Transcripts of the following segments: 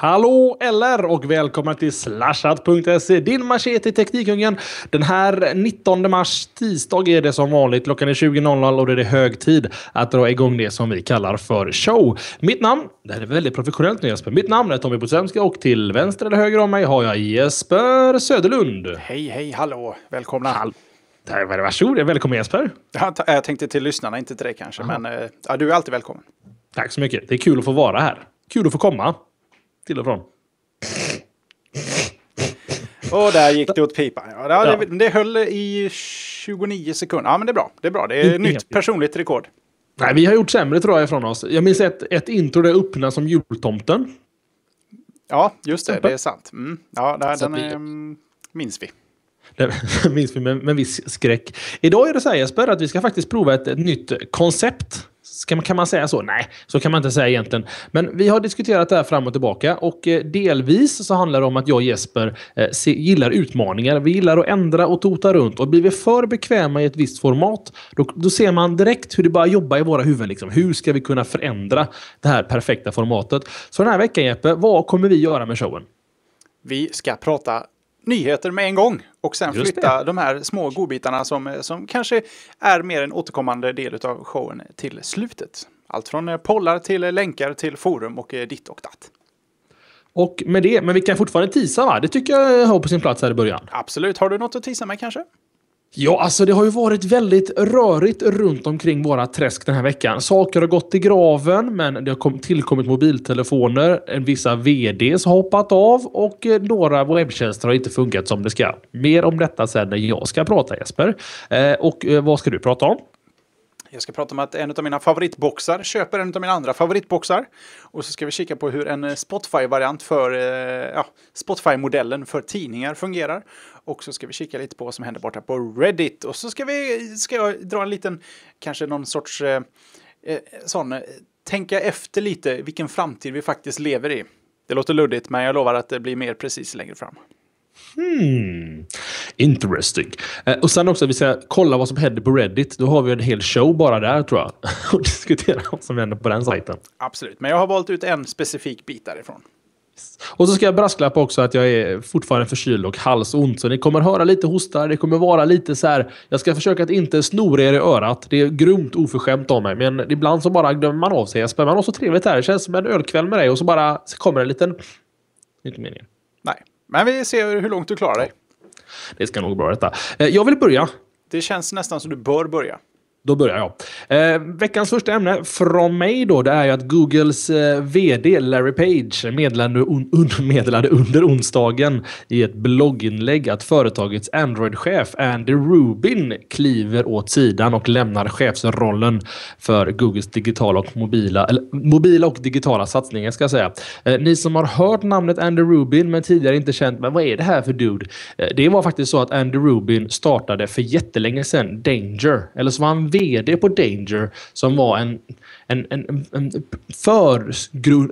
Hallå eller och välkomna till slashat.se, din machete i Teknikungen. Den här 19 mars, tisdag är det som vanligt. Klockan är 20.00 och det är hög tid att dra igång det som vi kallar för show. Mitt namn, det här är väldigt professionellt nu Jesper, mitt namn är Tommy Potsemska och till vänster eller höger om mig har jag Jesper Söderlund. Hej, hej, hallå, välkomna. Hall Varsågod, välkommen Jesper. Jag tänkte till lyssnarna, inte till dig kanske, Aha. men eh, ja, du är alltid välkommen. Tack så mycket. Det är kul att få vara här. Kul att få komma till och från. Och där gick det åt pipan. Ja, det, ja. det höll i 29 sekunder. Ja, men det är bra. Det är bra. Det är Inte nytt personligt rekord. Nej, vi har gjort sämre tror jag ifrån oss. Jag minns ett, ett intro där öppna som jultomten. Ja, just det. Det är sant. Mm. Ja, där, den är, minns vi. Den minns vi med, med viss skräck. Idag är det så här Jesper, att vi ska faktiskt prova ett, ett nytt koncept. Ska man, kan man säga så? Nej, så kan man inte säga egentligen. Men vi har diskuterat det här fram och tillbaka och eh, delvis så handlar det om att jag och Jesper eh, gillar utmaningar. Vi gillar att ändra och tota runt och blir vi för bekväma i ett visst format, då, då ser man direkt hur det börjar jobba i våra huvuden. Liksom. Hur ska vi kunna förändra det här perfekta formatet? Så den här veckan Jeppe, vad kommer vi göra med showen? Vi ska prata nyheter med en gång och sen Just flytta det. de här små godbitarna som, eh, som kanske är mer en återkommande del av showen till slutet. Allt från eh, pollar till eh, länkar till forum och ditt och datt. Och med det, men vi kan fortfarande tisa va? Det tycker jag har på sin plats här i början. Absolut. Har du något att tisa med kanske? Ja, alltså det har ju varit väldigt rörigt runt omkring våra träsk den här veckan. Saker har gått i graven, men det har tillkommit mobiltelefoner. Vissa VDs har hoppat av och eh, några webbtjänster har inte funkat som det ska. Mer om detta sen när jag ska prata Jesper. Eh, och eh, vad ska du prata om? Jag ska prata om att en av mina favoritboxar köper en av mina andra favoritboxar. Och så ska vi kika på hur en Spotify-variant för ja, Spotify-modellen för tidningar fungerar. Och så ska vi kika lite på vad som händer borta på Reddit. Och så ska, vi, ska jag dra en liten, kanske någon sorts eh, eh sån, eh, tänka efter lite vilken framtid vi faktiskt lever i. Det låter luddigt, men jag lovar att det blir mer precis längre fram. Hmm. Interesting. Eh, och sen också att vi ska kolla vad som händer på Reddit. Då har vi en hel show bara där tror jag. Och diskutera vad som händer på den sajten. Absolut, men jag har valt ut en specifik bit därifrån. Och så ska jag brasklappa också att jag är fortfarande förkyld och halsont. Så ni kommer höra lite hostar, det kommer vara lite så här. Jag ska försöka att inte snora er i örat. Det är grymt oförskämt av mig, men ibland så bara glömmer man av sig Jesper. Man har så trevligt här. Det känns som en ölkväll med dig och så bara så kommer en liten... Inte meningen. Nej, men vi ser hur långt du klarar dig. Det ska nog gå bra detta. Eh, jag vill börja. Det känns nästan som du bör börja. Då börjar jag. Eh, veckans första ämne från mig då, det är ju att Googles eh, VD Larry Page meddelade, un, meddelade, under onsdagen i ett blogginlägg att företagets Android-chef Andy Rubin kliver åt sidan och lämnar chefsrollen för Googles digitala och mobila, eller, mobila och digitala satsningar ska jag säga. Eh, ni som har hört namnet Andy Rubin men tidigare inte känt, men vad är det här för dude? Eh, det var faktiskt så att Andy Rubin startade för jättelänge sedan Danger, eller så var han VD på Danger som var en, en, en, en för,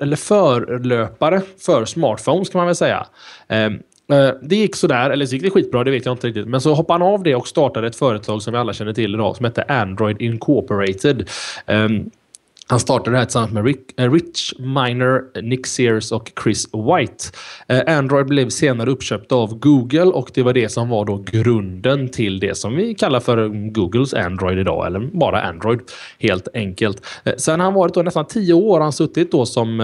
eller förlöpare för smartphones kan man väl säga. Ehm, eh, det gick sådär, eller så gick det skitbra, det vet jag inte riktigt. Men så hoppade han av det och startade ett företag som vi alla känner till idag som hette Android Incorporated. Ehm, han startade det här tillsammans med Rick, eh, Rich Miner, Nick Sears och Chris White. Eh, Android blev senare uppköpt av Google och det var det som var då grunden till det som vi kallar för Googles Android idag, eller bara Android helt enkelt. Eh, sen har han varit då nästan tio år, han suttit då som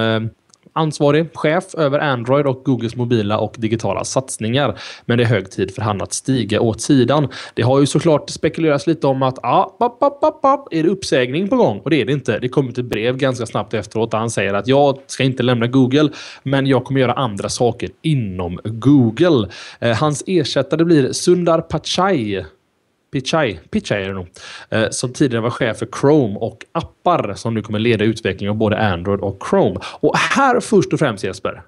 ansvarig chef över Android och Googles mobila och digitala satsningar. Men det är hög tid för han att stiga åt sidan. Det har ju såklart spekulerats lite om att ah, pap, pap, pap, är det uppsägning på gång? Och det är det inte. Det kommer ett brev ganska snabbt efteråt där han säger att jag ska inte lämna Google, men jag kommer göra andra saker inom Google. Eh, hans ersättare blir Sundar Pachai. Pichai, Pichai är det nog, eh, som tidigare var chef för Chrome och appar som nu kommer leda utvecklingen av både Android och Chrome. Och här först och främst Jesper,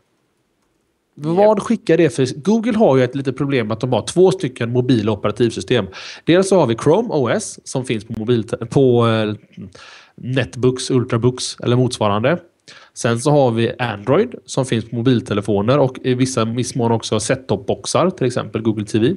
vad skickar det för... Google har ju ett litet problem att de har två stycken mobila operativsystem. Dels så har vi Chrome OS som finns på, mobil, på eh, Netbooks, Ultrabooks eller motsvarande. Sen så har vi Android som finns på mobiltelefoner och i vissa viss mån också set-top-boxar, till exempel Google TV.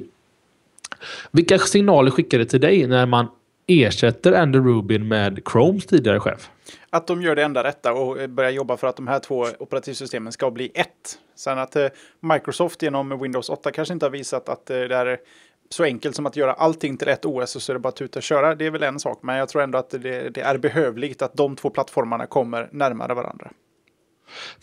Vilka signaler skickar det till dig när man ersätter Andy Rubin med Chromes tidigare chef? Att de gör det enda rätta och börjar jobba för att de här två operativsystemen ska bli ett. Sen att eh, Microsoft genom Windows 8 kanske inte har visat att eh, det är så enkelt som att göra allting till ett OS och så är det bara att tuta och köra. Det är väl en sak, men jag tror ändå att det, det är behövligt att de två plattformarna kommer närmare varandra.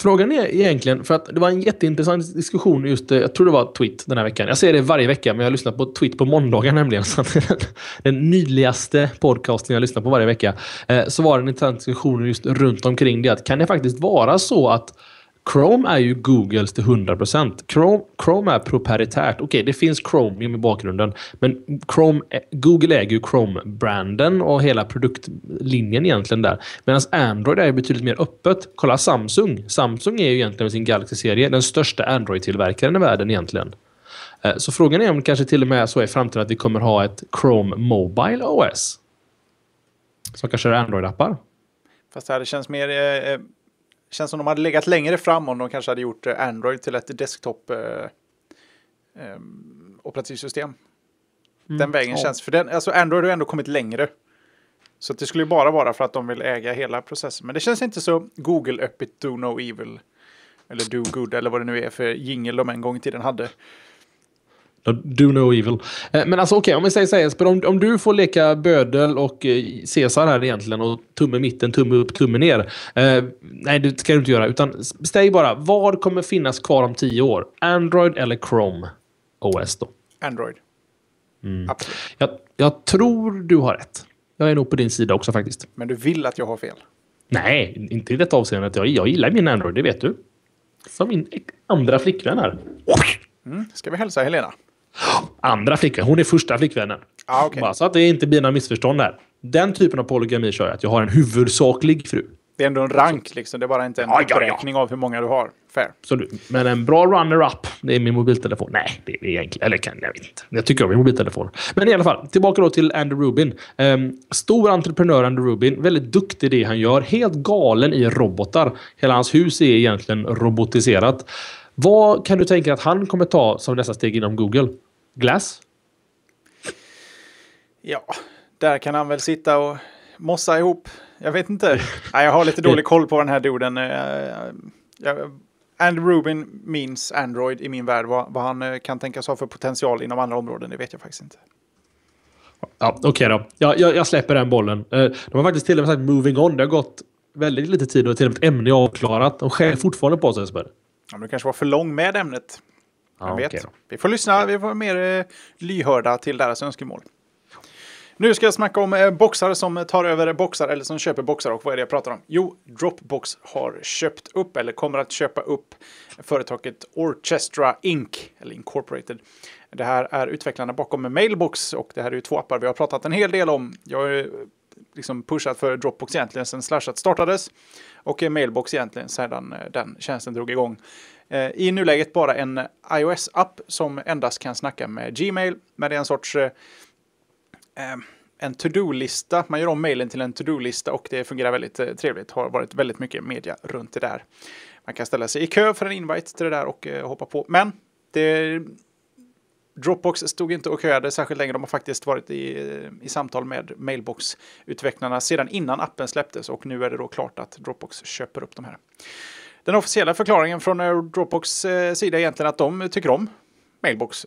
Frågan är egentligen, för att det var en jätteintressant diskussion just, eh, jag tror det var tweet den här veckan. Jag säger det varje vecka, men jag lyssnar på tweet på måndagar nämligen. Så den nyligaste podcasten jag lyssnar på varje vecka. Eh, så var det en intressant diskussion just runt omkring det. Att kan det faktiskt vara så att Chrome är ju Googles till 100%. Chrome, Chrome är proprietärt. Okej, okay, det finns Chromium i bakgrunden, men Chrome, Google äger ju Chrome-branden och hela produktlinjen egentligen där. Medan Android är betydligt mer öppet. Kolla Samsung. Samsung är ju egentligen med sin Galaxy-serie den största Android-tillverkaren i världen egentligen. Eh, så frågan är om det kanske till och med är så i framtiden att vi kommer ha ett Chrome Mobile OS. Som kan köra Android-appar. Fast det här känns mer... Eh, eh känns som de hade legat längre fram om de kanske hade gjort eh, Android till ett desktop eh, eh, operativsystem. Mm. Den vägen ja. känns, för den, alltså Android har ju ändå kommit längre. Så det skulle ju bara vara för att de vill äga hela processen. Men det känns inte så Google-öppet Do No Evil. Eller Do Good eller vad det nu är för jingel de en gång i tiden hade. Do no evil. Eh, men alltså okej, okay, om vi säger så här om, om du får leka bödel och eh, Caesar här egentligen och tumme mitten, tumme upp, tumme ner. Eh, nej, det ska du inte göra. Utan säg bara, vad kommer finnas kvar om tio år? Android eller Chrome OS då? Android. Mm. Absolut. Jag, jag tror du har rätt. Jag är nog på din sida också faktiskt. Men du vill att jag har fel? Nej, inte i detta avseendet. Jag, jag gillar min Android, det vet du. Som min e-, andra flickvän här. Mm. Ska vi hälsa Helena? Andra flickvän. Hon är första flickvännen. Ah, okay. Bara så att det inte blir några missförstånd där. Den typen av polygami kör jag. Att jag har en huvudsaklig fru. Det är ändå en rank liksom. Det är bara inte en ja, beräkning ja, ja. av hur många du har. Fair. Absolut. Men en bra runner-up, det är min mobiltelefon. Nej, det är egentligen... Eller kan jag inte. Jag tycker om min mobiltelefon. Men i alla fall, tillbaka då till Andy Rubin. Um, stor entreprenör Andy Rubin. Väldigt duktig i det han gör. Helt galen i robotar. Hela hans hus är egentligen robotiserat. Vad kan du tänka att han kommer ta som nästa steg inom Google? Glass? Ja, där kan han väl sitta och mossa ihop. Jag vet inte. Nej, jag har lite dålig koll på den här duden. Eh, Andy Rubin minns Android i min värld. Vad, han eh, kan tänkas ha för potential inom andra områden, det vet jag faktiskt inte. Ja, Okej okay då. Ja, jag, jag, släpper den bollen. Eh, de har faktiskt till och med sagt moving on. Det har gått väldigt lite tid och till och med ett ämne är avklarat. De skäller fortfarande på sig, Ja, men du kanske var för lång med ämnet. Vem vet? Okay. Vi får lyssna, vi får mer eh, lyhörda till deras önskemål. Nu ska jag snacka om eh, boxare som tar över boxar eller som köper boxar och vad är det jag pratar om? Jo, Dropbox har köpt upp eller kommer att köpa upp företaget Orchestra Inc. eller Incorporated. Det här är utvecklarna bakom Mailbox och det här är ju två appar vi har pratat en hel del om. Jag har ju eh, liksom pushat för Dropbox egentligen sedan Slashat startades och Mailbox egentligen sedan den tjänsten drog igång. Eh, I nuläget bara en iOS-app som endast kan snacka med Gmail, men det är en sorts eh, eh, en to-do-lista. Man gör om mejlen till en to-do-lista och det fungerar väldigt trevligt. Har varit väldigt mycket media runt det där. Man kan ställa sig i kö för en invite till det där och hoppa på. Men det, Dropbox stod inte och köade särskilt länge. De har faktiskt varit i, i samtal med Mailbox-utvecklarna sedan innan appen släpptes och nu är det då klart att Dropbox köper upp de här. Den officiella förklaringen från eh, Dropbox eh, sida är egentligen att de tycker om Mailbox.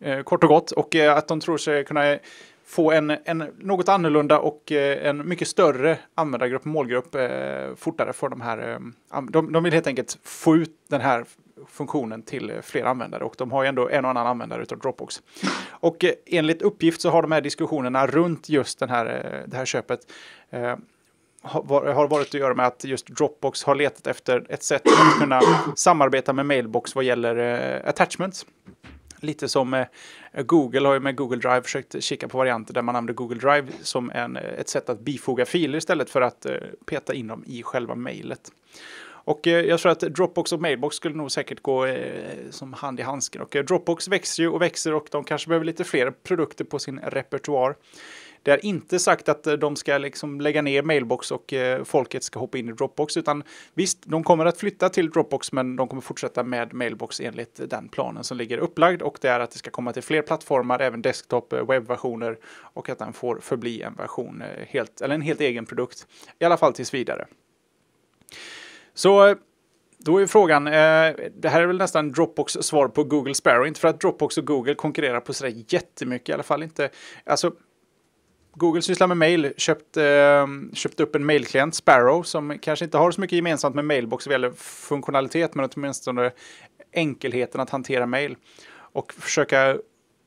Eh, kort och gott och att de tror sig kunna få en, en något annorlunda och en mycket större användargrupp, målgrupp fortare för de här. De, de vill helt enkelt få ut den här funktionen till fler användare och de har ju ändå en och annan användare utav Dropbox. Och enligt uppgift så har de här diskussionerna runt just den här, det här köpet har varit att göra med att just Dropbox har letat efter ett sätt att kunna samarbeta med Mailbox vad gäller eh, attachments. Lite som eh, Google har ju med Google Drive försökt kika på varianter där man använder Google Drive som en, eh, ett sätt att bifoga filer istället för att peta in dem i själva mejlet. Och jag tror att Dropbox och Mailbox skulle nog säkert gå som hand i handsken. Och Dropbox växer ju och växer och de kanske behöver lite fler produkter på sin repertoar. Det är inte sagt att eh, de ska liksom lägga ner mailbox och eh, folket ska hoppa in i Dropbox, utan visst, de kommer att flytta till Dropbox, men de kommer fortsätta med mailbox enligt den planen som ligger upplagd och det är att det ska komma till fler plattformar, även desktop, eh, webbversioner och att den får förbli en version helt eller en helt egen produkt, i alla fall tills vidare. Så då är frågan, det här är väl nästan Dropbox svar på Google Sparrow, inte för att Dropbox och Google konkurrerar på sådär jättemycket, i alla fall inte. Alltså, Google sysslar med mail, köpt, eh, köpt upp en mailklient, Sparrow, som kanske inte har så mycket gemensamt med Mailbox vad gäller funktionalitet, men åtminstone enkelheten att hantera mail. Och försöka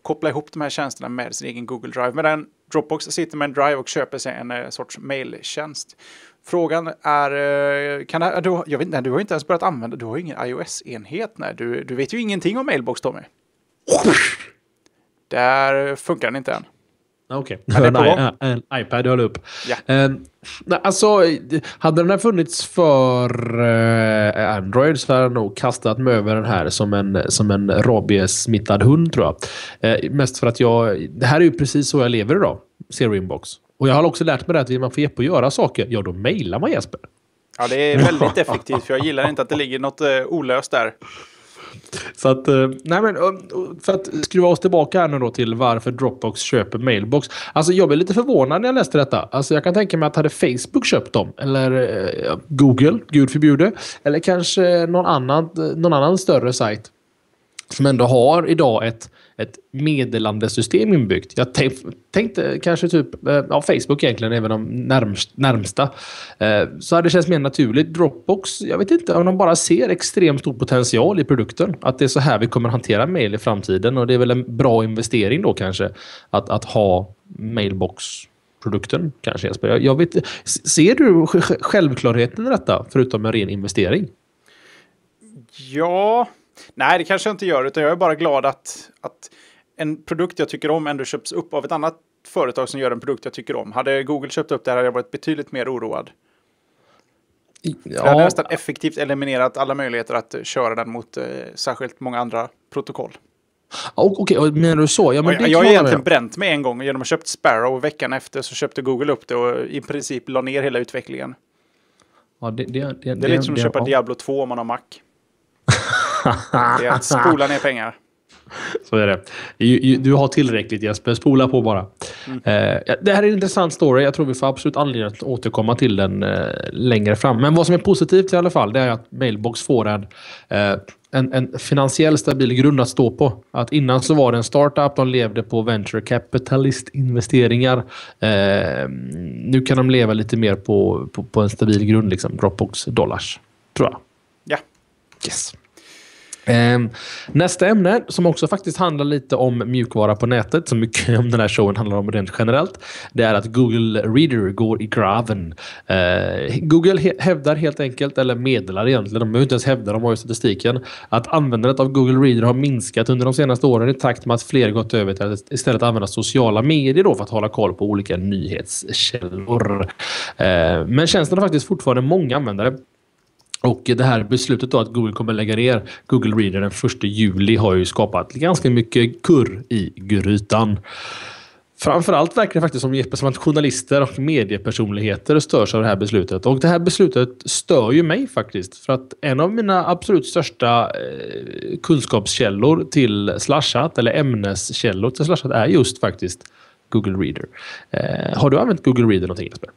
koppla ihop de här tjänsterna med sin egen Google Drive. Medan Dropbox sitter med en Drive och köper sig en eh, sorts mailtjänst. Frågan är, eh, kan det, du, jag vet inte, du har inte ens börjat använda, du har ju ingen iOS-enhet. du, du vet ju ingenting om Mailbox, Tommy. Där funkar den inte än. Ah, okej, okay. en, en, iPad höll upp. Ja. Eh, alltså, hade den här funnits för eh, Android så hade jag nog kastat mig över den här som en, som en rabies hund tror jag. Eh, mest för att jag, det här är ju precis så jag lever idag, ser Inbox. Och jag har också lärt mig det att vill man få Jeppe att göra saker, ja då mejlar man Jesper. Ja, det är väldigt effektivt för jag gillar inte att det ligger något eh, olöst där. Så att, eh, nej men, för att skruva oss tillbaka här nu då till varför Dropbox köper Mailbox. Alltså jag blev lite förvånad när jag läste detta. Alltså jag kan tänka mig att hade Facebook köpt dem, eller eh, Google, gud förbjude, eller kanske någon annan, eh, någon annan större sajt som ändå har idag ett ett meddelandesystem inbyggt. Jag tänkte kanske typ eh, ja, Facebook egentligen, även de närmst, närmsta. Eh, så hade det känts mer naturligt. Dropbox, jag vet inte om de bara ser extremt stor potential i produkten. Att det är så här vi kommer hantera mail i framtiden och det är väl en bra investering då kanske att, att ha mailbox produkten kanske Jesper. Jag, jag vet, ser du självklarheten i detta förutom en ren investering? Ja, Nej, det kanske jag inte gör, utan jag är bara glad att, att en produkt jag tycker om ändå köps upp av ett annat företag som gör en produkt jag tycker om. Hade Google köpt upp det här hade jag varit betydligt mer oroad. Ja. Det hade nästan effektivt eliminerat alla möjligheter att köra den mot eh, särskilt många andra protokoll. Okej, okay, menar du så? Ja, men jag, jag har egentligen jag. bränt mig en gång genom att köpt Sparrow och veckan efter så köpte Google upp det och i princip la ner hela utvecklingen. Ja, det, det, det, det är lite som att köpa Diablo 2 om man har Mac. det är att spola ner pengar. Så är det. Du har tillräckligt Jesper, spola på bara. Mm. Eh, det här är en intressant story. Jag tror vi får absolut anledning att återkomma till den eh, längre fram. Men vad som är positivt i alla fall, det är att Mailbox får en, eh, en, en finansiell stabil grund att stå på. Att innan så var det en startup, de levde på venture capitalist investeringar. Nu kan de leva lite mer på, på, på en stabil grund, liksom Dropbox dollars. Tror jag. Ja. Yes. Ehm, nästa ämne, som också faktiskt handlar lite om mjukvara på nätet, som mycket om den här showen handlar om rent generellt, det är att Google Reader går i graven. Eh, Google hävdar helt enkelt, eller meddelar egentligen, de behöver inte ens hävda, de har ju statistiken, att användandet av Google Reader har minskat under de senaste åren i takt med att fler gått över till att istället använda sociala medier då för att hålla koll på olika nyhetskällor. Eh, men tjänsten har faktiskt fortfarande många användare och det här beslutet då att Google kommer lägga ner Google Reader den 1 juli har ju skapat ganska mycket kurr i grytan. Framförallt verkar det faktiskt som, att journalister och mediepersonligheter störs av det här beslutet. Och det här beslutet stör ju mig faktiskt. För att en av mina absolut största eh, kunskapskällor till Slashat, eller ämneskällor till Slashat, är just faktiskt Google Reader. Eh, har du använt Google Reader någonting Jesper?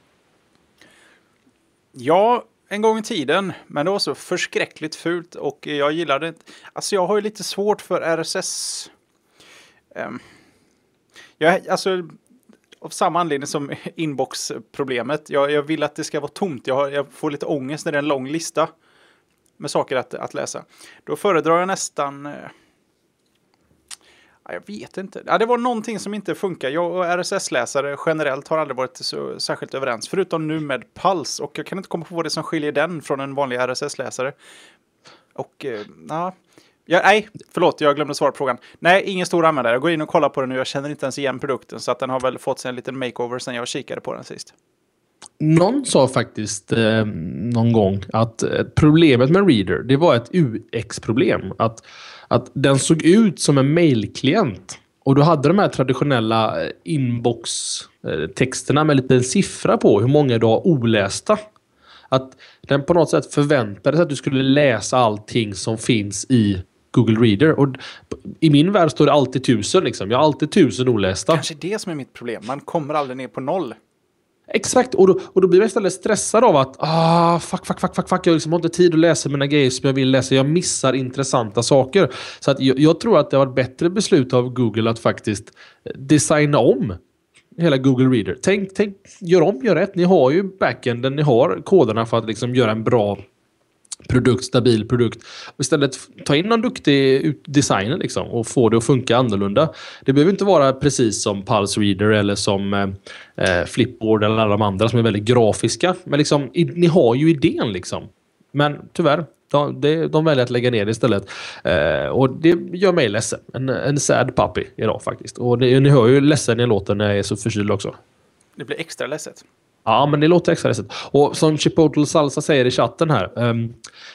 Ja, en gång i tiden, men det var så förskräckligt fult och jag gillade inte. Alltså jag har ju lite svårt för RSS. Um, ehm, jag, alltså, av samma anledning som inboxproblemet. Jag, jag, vill att det ska vara tomt. Jag, har, jag, får lite ångest när det är en lång lista med saker att, att läsa. Då föredrar jag nästan eh, jag vet inte. Ja, det var någonting som inte funkar. Jag och RSS-läsare generellt har aldrig varit så, särskilt överens, förutom nu med PALS. Och jag kan inte komma på vad det som skiljer den från en vanlig RSS-läsare. Och eh, ja. ja, nej, förlåt, jag glömde svara på frågan. Nej, ingen stor användare. Jag går in och kollar på den nu. Jag känner inte ens igen produkten, så att den har väl fått sig en liten makeover sen jag kikade på den sist. Någon sa faktiskt eh, någon gång att eh, problemet med Reader, det var ett UX-problem. Att att den såg ut som en mailklient. Och du hade de här traditionella eh, inbox-texterna eh, med en liten siffra på hur många du har olästa. Att den på något sätt förväntades att du skulle läsa allting som finns i Google Reader. Och I min värld står det alltid tusen. Liksom. Jag har alltid tusen olästa. Kanske det som är mitt problem. Man kommer aldrig ner på noll. Exakt, och då, och då blir man istället stressad av att ah, fuck, fuck, fuck, fuck, fuck. jag liksom har inte tid att läsa mina grejer som jag vill läsa. Jag missar intressanta saker. Så att jag, jag tror att det var ett bättre beslut av Google att faktiskt eh, designa om hela Google Reader. Tänk, tänk, gör om, gör rätt. Ni har ju backenden, ni har koderna för att liksom göra en bra produkt, stabil produkt. Istället ta in någon duktig designer liksom och få det att funka annorlunda. Det behöver inte vara precis som Pulse Reader eller som eh, eh, Flipboard eller alla de andra som är väldigt grafiska. Men liksom, i, ni har ju idén liksom. Men tyvärr, de, de, de väljer att lägga ner det istället. Eh, och det gör mig ledsen. En, en sad puppy idag faktiskt. Och det, ni hör ju ledsen jag låter när jag är så förkyld också. Det blir extra ledset. Ja, men det låter extra ledsamt. Och som Chipotle Salsa säger i chatten här. Um,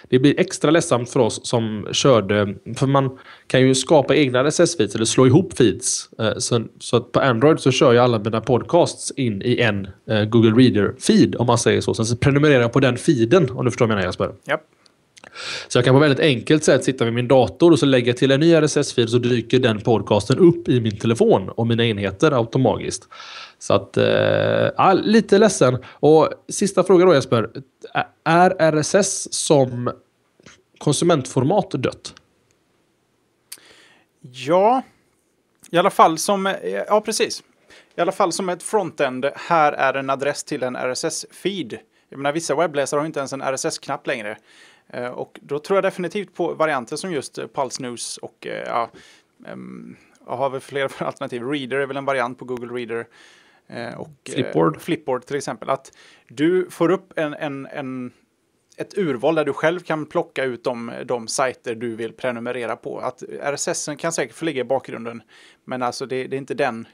det blir extra ledsamt för oss som körde... För man kan ju skapa egna RSS-feeds eller slå ihop feeds. Uh, så, så på Android så kör jag alla mina podcasts in i en uh, Google Reader-feed om man säger så. Sen så prenumererar jag på den feeden om du förstår vad jag menar Jesper. Yep. Så jag kan på väldigt enkelt sätt sitta vid min dator och så lägga till en ny RSS-fil så dyker den podcasten upp i min telefon och mina enheter automatiskt. Så att, eh, ja, lite ledsen. Och sista frågan då Jesper. Är RSS som konsumentformat dött? Ja, i alla fall som, ja precis. I alla fall som ett frontend, här är en adress till en RSS-feed. Jag menar, vissa webbläsare har inte ens en RSS-knapp längre. Eh, och då tror jag definitivt på varianter som just eh, Pulse News och eh, ja, ehm, jag har väl flera alternativ. Reader är väl en variant på Google Reader. Och Flipboard. Flipboard till exempel. Att du får upp en, en, en ett urval där du själv kan plocka ut de, de sajter du vill prenumerera på. Att RSS kan säkert få ligga i bakgrunden, men alltså det, det, är inte den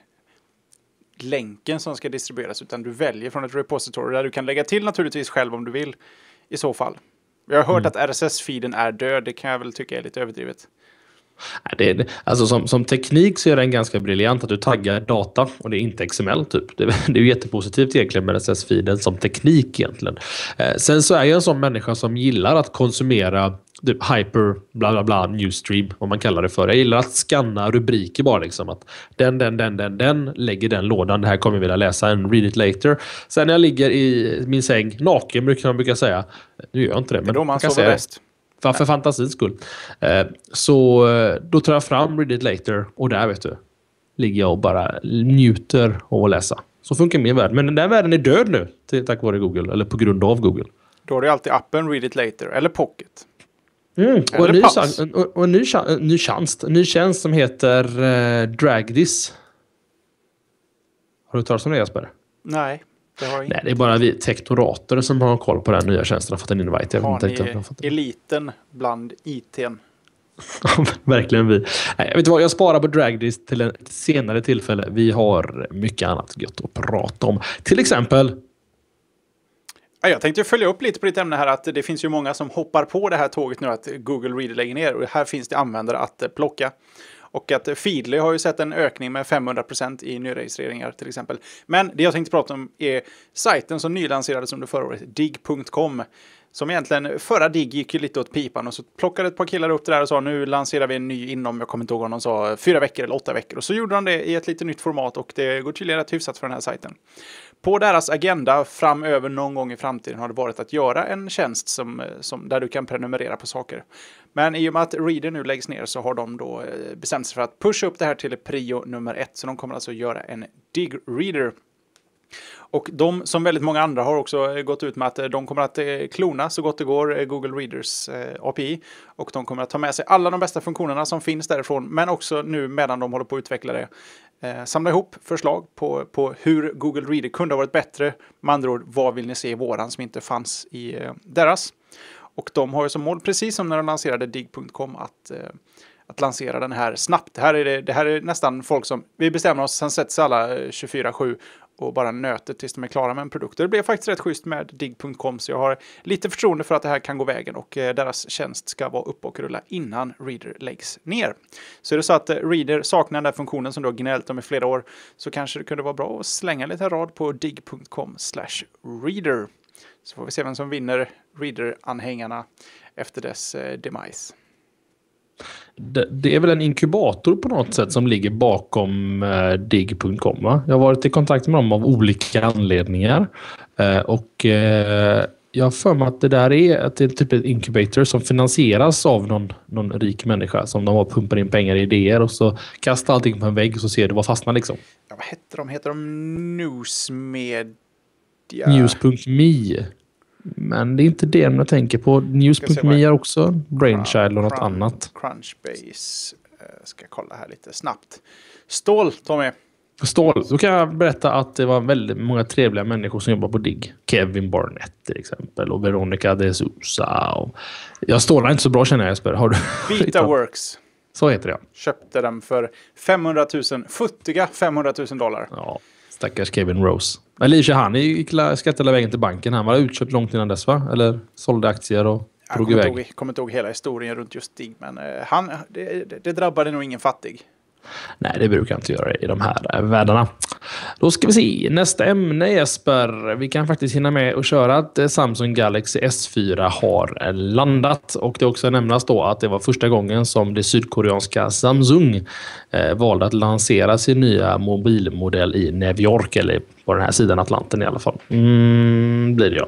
länken som ska distribueras, utan du väljer från ett repository där du kan lägga till naturligtvis själv om du vill i så fall. Jag har hört mm. att RSS-feeden är död, det kan jag väl tycka är lite överdrivet. Det, alltså som, som, teknik så är den ganska briljant att du taggar data och det är inte XML. Typ. Det, det är jättepositivt egentligen med RSS-feeden som teknik egentligen. Eh, sen så är jag en sån människa som gillar att konsumera typ hyper bla bla bla newstream vad man kallar det för. Jag gillar att scanna rubriker bara liksom. Att den, den, den, den, den lägger den lådan. Det här kommer jag vilja läsa. En read it later. Sen när jag ligger i min säng naken brukar man brukar säga. Nu gör jag inte det. Men det är då man sover bäst. För, för fantasins skull. Eh, så eh, då tar jag fram read it later och där vet du. Ligger jag och bara njuter av att läsa. Så funkar min värld. Men den där världen är död nu. Tack vare Google. Eller på grund av Google. Då har du alltid appen Read It Later eller Pocket. Mm, och, en ny, och, och en ny, ny, tjänst, ny tjänst som heter eh, Dragdis. Har du hört talas om det Jesper? Nej, det har jag inte. Nej, det är bara vi teknorater som har koll på den nya tjänsten och fått en invite. Jag har inte ni fått eliten bland ITn? Verkligen vi. Nej, vet du vad, jag sparar på Dragdis till ett senare tillfälle. Vi har mycket annat gött att prata om. Till exempel jag tänkte följa upp lite på ditt ämne här att det finns ju många som hoppar på det här tåget nu att Google Reader lägger ner och här finns det användare att plocka. Och att Feedly har ju sett en ökning med 500 i nyregistreringar till exempel. Men det jag tänkte prata om är sajten som nylanserades under förra året, dig.com. Som egentligen, förra Dig gick ju lite åt pipan och så plockade ett par killar upp det där och sa nu lanserar vi en ny inom, jag kommer inte ihåg om de sa fyra veckor eller åtta veckor. Och så gjorde de det i ett lite nytt format och det går tydligen rätt hyfsat för den här sajten på deras agenda framöver någon gång i framtiden har det varit att göra en tjänst som, eh, som, där du kan prenumerera på saker. Men i och med att Reader nu läggs ner så har de då eh, bestämt sig för att pusha upp det här till prio nummer ett. Så de kommer alltså göra en Dig Reader. Och de, som väldigt många andra, har också eh, gått ut med att de kommer att klona så gott det går Google Readers API. Och de kommer att ta med sig alla de bästa funktionerna som finns därifrån, men också nu medan de håller på att utveckla det, eh, samla ihop förslag på, på hur Google Reader kunde ha varit bättre. Med andra ord, vad vill ni se i våran som inte fanns i eh, deras? Och de har ju som mål, precis som när de lanserade dig.com, att eh, att lansera den här snabbt. Det här är, det, det här är nästan folk som, vi bestämmer oss, sen sätts alla 24-7 eh, och bara nöter tills de är klara med en produkt. Det blev faktiskt rätt schysst med dig.com så jag har lite förtroende för att det här kan gå vägen och eh, deras tjänst ska vara uppe och rulla innan Reader läggs ner. Så är det så att eh, Reader saknar den där funktionen som du har gnällt om i flera år så kanske det kunde vara bra att slänga en liten rad på dig.com reader. Så får vi se vem som vinner Reader-anhängarna efter dess demise. Det, är väl en inkubator på något sätt som ligger bakom eh, dig.com. Jag har varit i kontakt med dem av olika anledningar. Eh, och eh, jag har för mig att det där är, att det är typ en incubator som finansieras av någon, någon rik människa som de har pumpar in pengar i idéer och så kastar allting på en vägg och så ser du vad fastnar liksom. Ja, vad heter de? Heter de Newsmedia? News.me men det är inte det jag tänker på. News.me är också Brainchild och något annat. Crunchbase. Eh, jag ska kolla här lite snabbt. Stål, Tommy. Stål. Då kan jag berätta att det var väldigt många trevliga människor som jobbar på DIGG. Kevin Barnett till exempel och Veronica de Sousa. Och... Jag stålar inte så bra känner jag Jesper. Har du... Works. så heter det ja. Köpte den för 500 000, futtiga 500 000 dollar. Ja, Stackars Kevin Rose. Alicia i och för han gick hela vägen till banken. Han var utköpt långt innan dess va? Eller sålde aktier och jag drog iväg. Jag kommer inte ihåg hela historien runt just Stig, men eh, han, det, det drabbade nog ingen fattig. Nej, det brukar jag inte göra i de här eh, världarna. Då ska vi se. Nästa ämne Jesper. Vi kan faktiskt hinna med att köra att eh, Samsung Galaxy S4 har eh, landat. Och det också nämnas då att det var första gången som det sydkoreanska Samsung valde att lansera sin nya mobilmodell i New York, eller på den här sidan Atlanten i alla fall. Mm, blir det ja.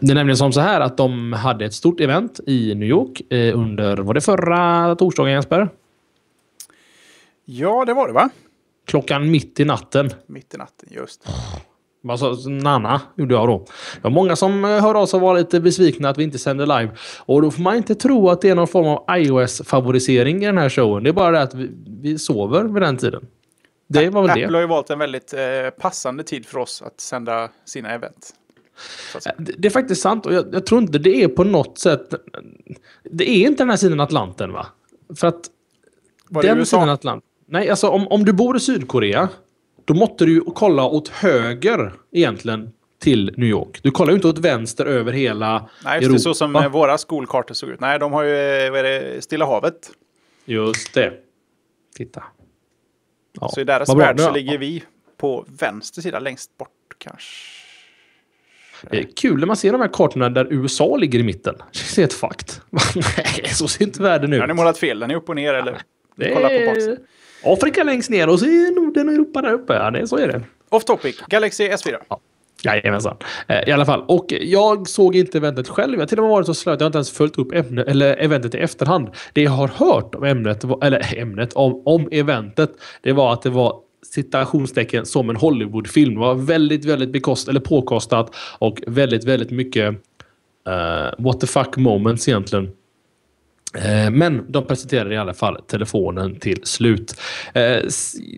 Det är nämligen som så här att de hade ett stort event i New York under, var det förra torsdagen Jesper? Ja, det var det va? Klockan mitt i natten. Mitt i natten, just. Alltså, Nanna gjorde jag då. Det var många som eh, hörde av sig och var lite besvikna att vi inte sände live. Och då får man inte tro att det är någon form av iOS-favorisering i den här showen. Det är bara det att vi, vi sover vid den tiden. Det var väl Apple det. Apple har ju valt en väldigt eh, passande tid för oss att sända sina event. Det är faktiskt sant och jag, jag, tror inte det är på något sätt... Det är inte den här sidan Atlanten va? För att... Var den sidan Atlanten... Nej, alltså om, om du bor i Sydkorea, då måste du ju kolla åt höger egentligen till New York. Du kollar ju inte åt vänster över hela Nej, just Europa. det. Så som våra skolkartor såg ut. Nej, de har ju vad är det, Stilla havet. Just det. Titta. Ja. Så i deras värld så ligger vi på vänster sida längst bort kanske. Det är kul när man ser de här kartorna där USA ligger i mitten. Det är ett fakt. Nej, så ser inte världen ut. Har ni målat fel? Den är upp och ner eller? Det Kolla på boxen. Afrika längst ner och så är Norden och Europa där uppe. Ja, det, så är det. Off topic. Galaxy S4. Ja. Jajamensan. Eh, I alla fall. Och jag såg inte eventet själv. Jag har till och med varit så slö att jag inte ens följt upp ämne, eller eventet i efterhand. Det jag har hört om ämnet, eller ämnet, om, om eventet, det var att det var citationstecken som en Hollywoodfilm. Det var väldigt, väldigt bekost, eller påkostat och väldigt, väldigt mycket uh, what the fuck moments egentligen. Eh, men de presenterar i alla fall telefonen till slut. Eh,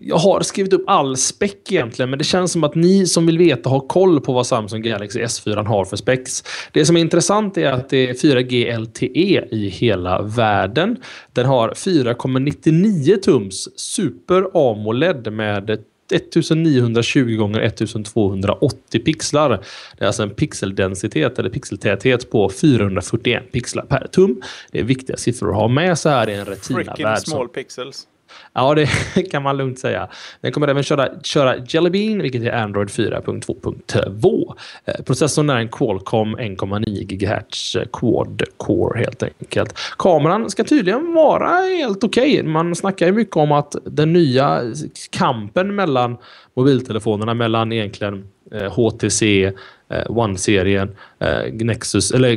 jag har skrivit upp all spec egentligen, men det känns som att ni som vill veta har koll på vad Samsung Galaxy S4 har för specs. Det som är intressant är att det är 4G LTE i hela världen. Den har 4,99 tums Super AMOLED med 1920 gånger 1280 pixlar. Det är alltså en pixeldensitet eller pixeltäthet på 441 pixlar per tum. Det är viktiga siffror att ha med sig här i en retina-värld. Freaking small pixels. Ja, det kan man lugnt säga. Den kommer även köra, köra Jelly Bean, vilket är Android 4.2.2. Eh, processorn är en Qualcomm 1,9 GHz eh, Quad Core helt enkelt. Kameran ska tydligen vara helt okej. Okay. Man snackar ju mycket om att den nya kampen mellan mobiltelefonerna, mellan egentligen HTC, eh, Eh, One-serien, eh, Nexus, eller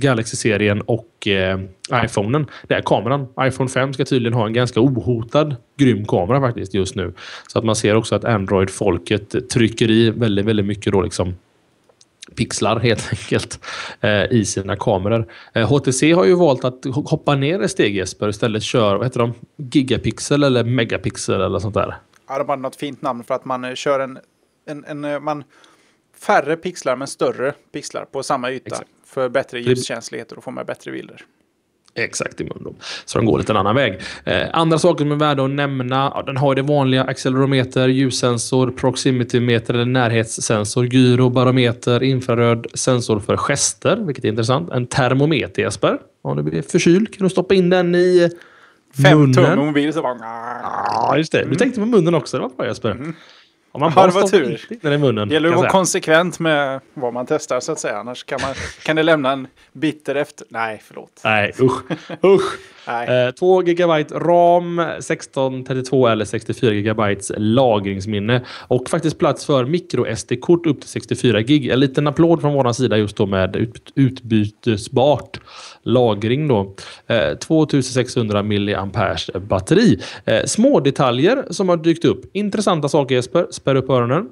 Galaxy-serien och eh, iPhonen. är kameran. iPhone 5 ska tydligen ha en ganska ohotad grym kamera faktiskt just nu. Så att man ser också att Android-folket trycker i väldigt, väldigt mycket då liksom pixlar helt enkelt eh, i sina kameror. Eh, HTC har ju valt att hoppa ner ett steg Jesper och istället kör, vad heter de, gigapixel eller megapixel eller sånt där. Ja, de hade något fint namn för att man kör en, en, en man färre pixlar men större pixlar på samma yta Exakt. för bättre ljuskänslighet och då får man bättre bilder. Exakt, i mun Så den går lite en annan väg. Eh, andra saker som är värda att nämna. Ja, den har det vanliga accelerometer, ljussensor, proximitymeter eller närhetssensor, gyro, barometer, infraröd sensor för gester, vilket är intressant. En termometer Jesper. Om du blir förkyld kan du stoppa in den i munnen. Fem tum mobil så bara... Ja, just det. Du tänkte på munnen också. Det var bra Jesper. Mm. Om man bara stoppar tur. i munnen. Det gäller att vara konsekvent med vad man testar så att säga. Annars kan, man, kan det lämna en bitter efter... Nej, förlåt. Nej, usch. usch. Nej. 2 eh, GB RAM, 1632 eller 64 GB lagringsminne och faktiskt plats för micro sd kort upp till 64 GB. En liten applåd från vår sida just då med utbytesbart lagring. Då. 2600 eh, mAh batteri. Eh, små detaljer som har dykt upp. Intressanta saker Jesper. Spärr upp öronen.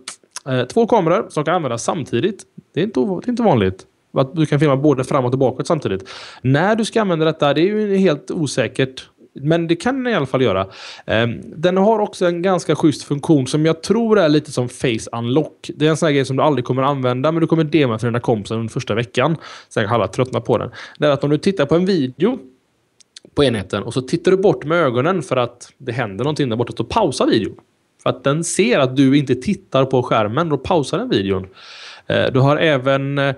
Två kameror som kan användas samtidigt. Det är inte, det är inte vanligt. Att du kan filma både framåt och bakåt samtidigt. När du ska använda detta, det är ju helt osäkert. Men det kan den i alla fall göra. Ehm, den har också en ganska schysst funktion som jag tror är lite som Face Unlock. Det är en sån här grej som du aldrig kommer använda men du kommer dema för dina kompisar under första veckan. Sen kan alla tröttna på den. Det är att om du tittar på en video på enheten och så tittar du bort med ögonen för att det händer någonting där borta så pausa videon. För att den ser att du inte tittar på skärmen, och pausar den videon. Eh, du har även eh,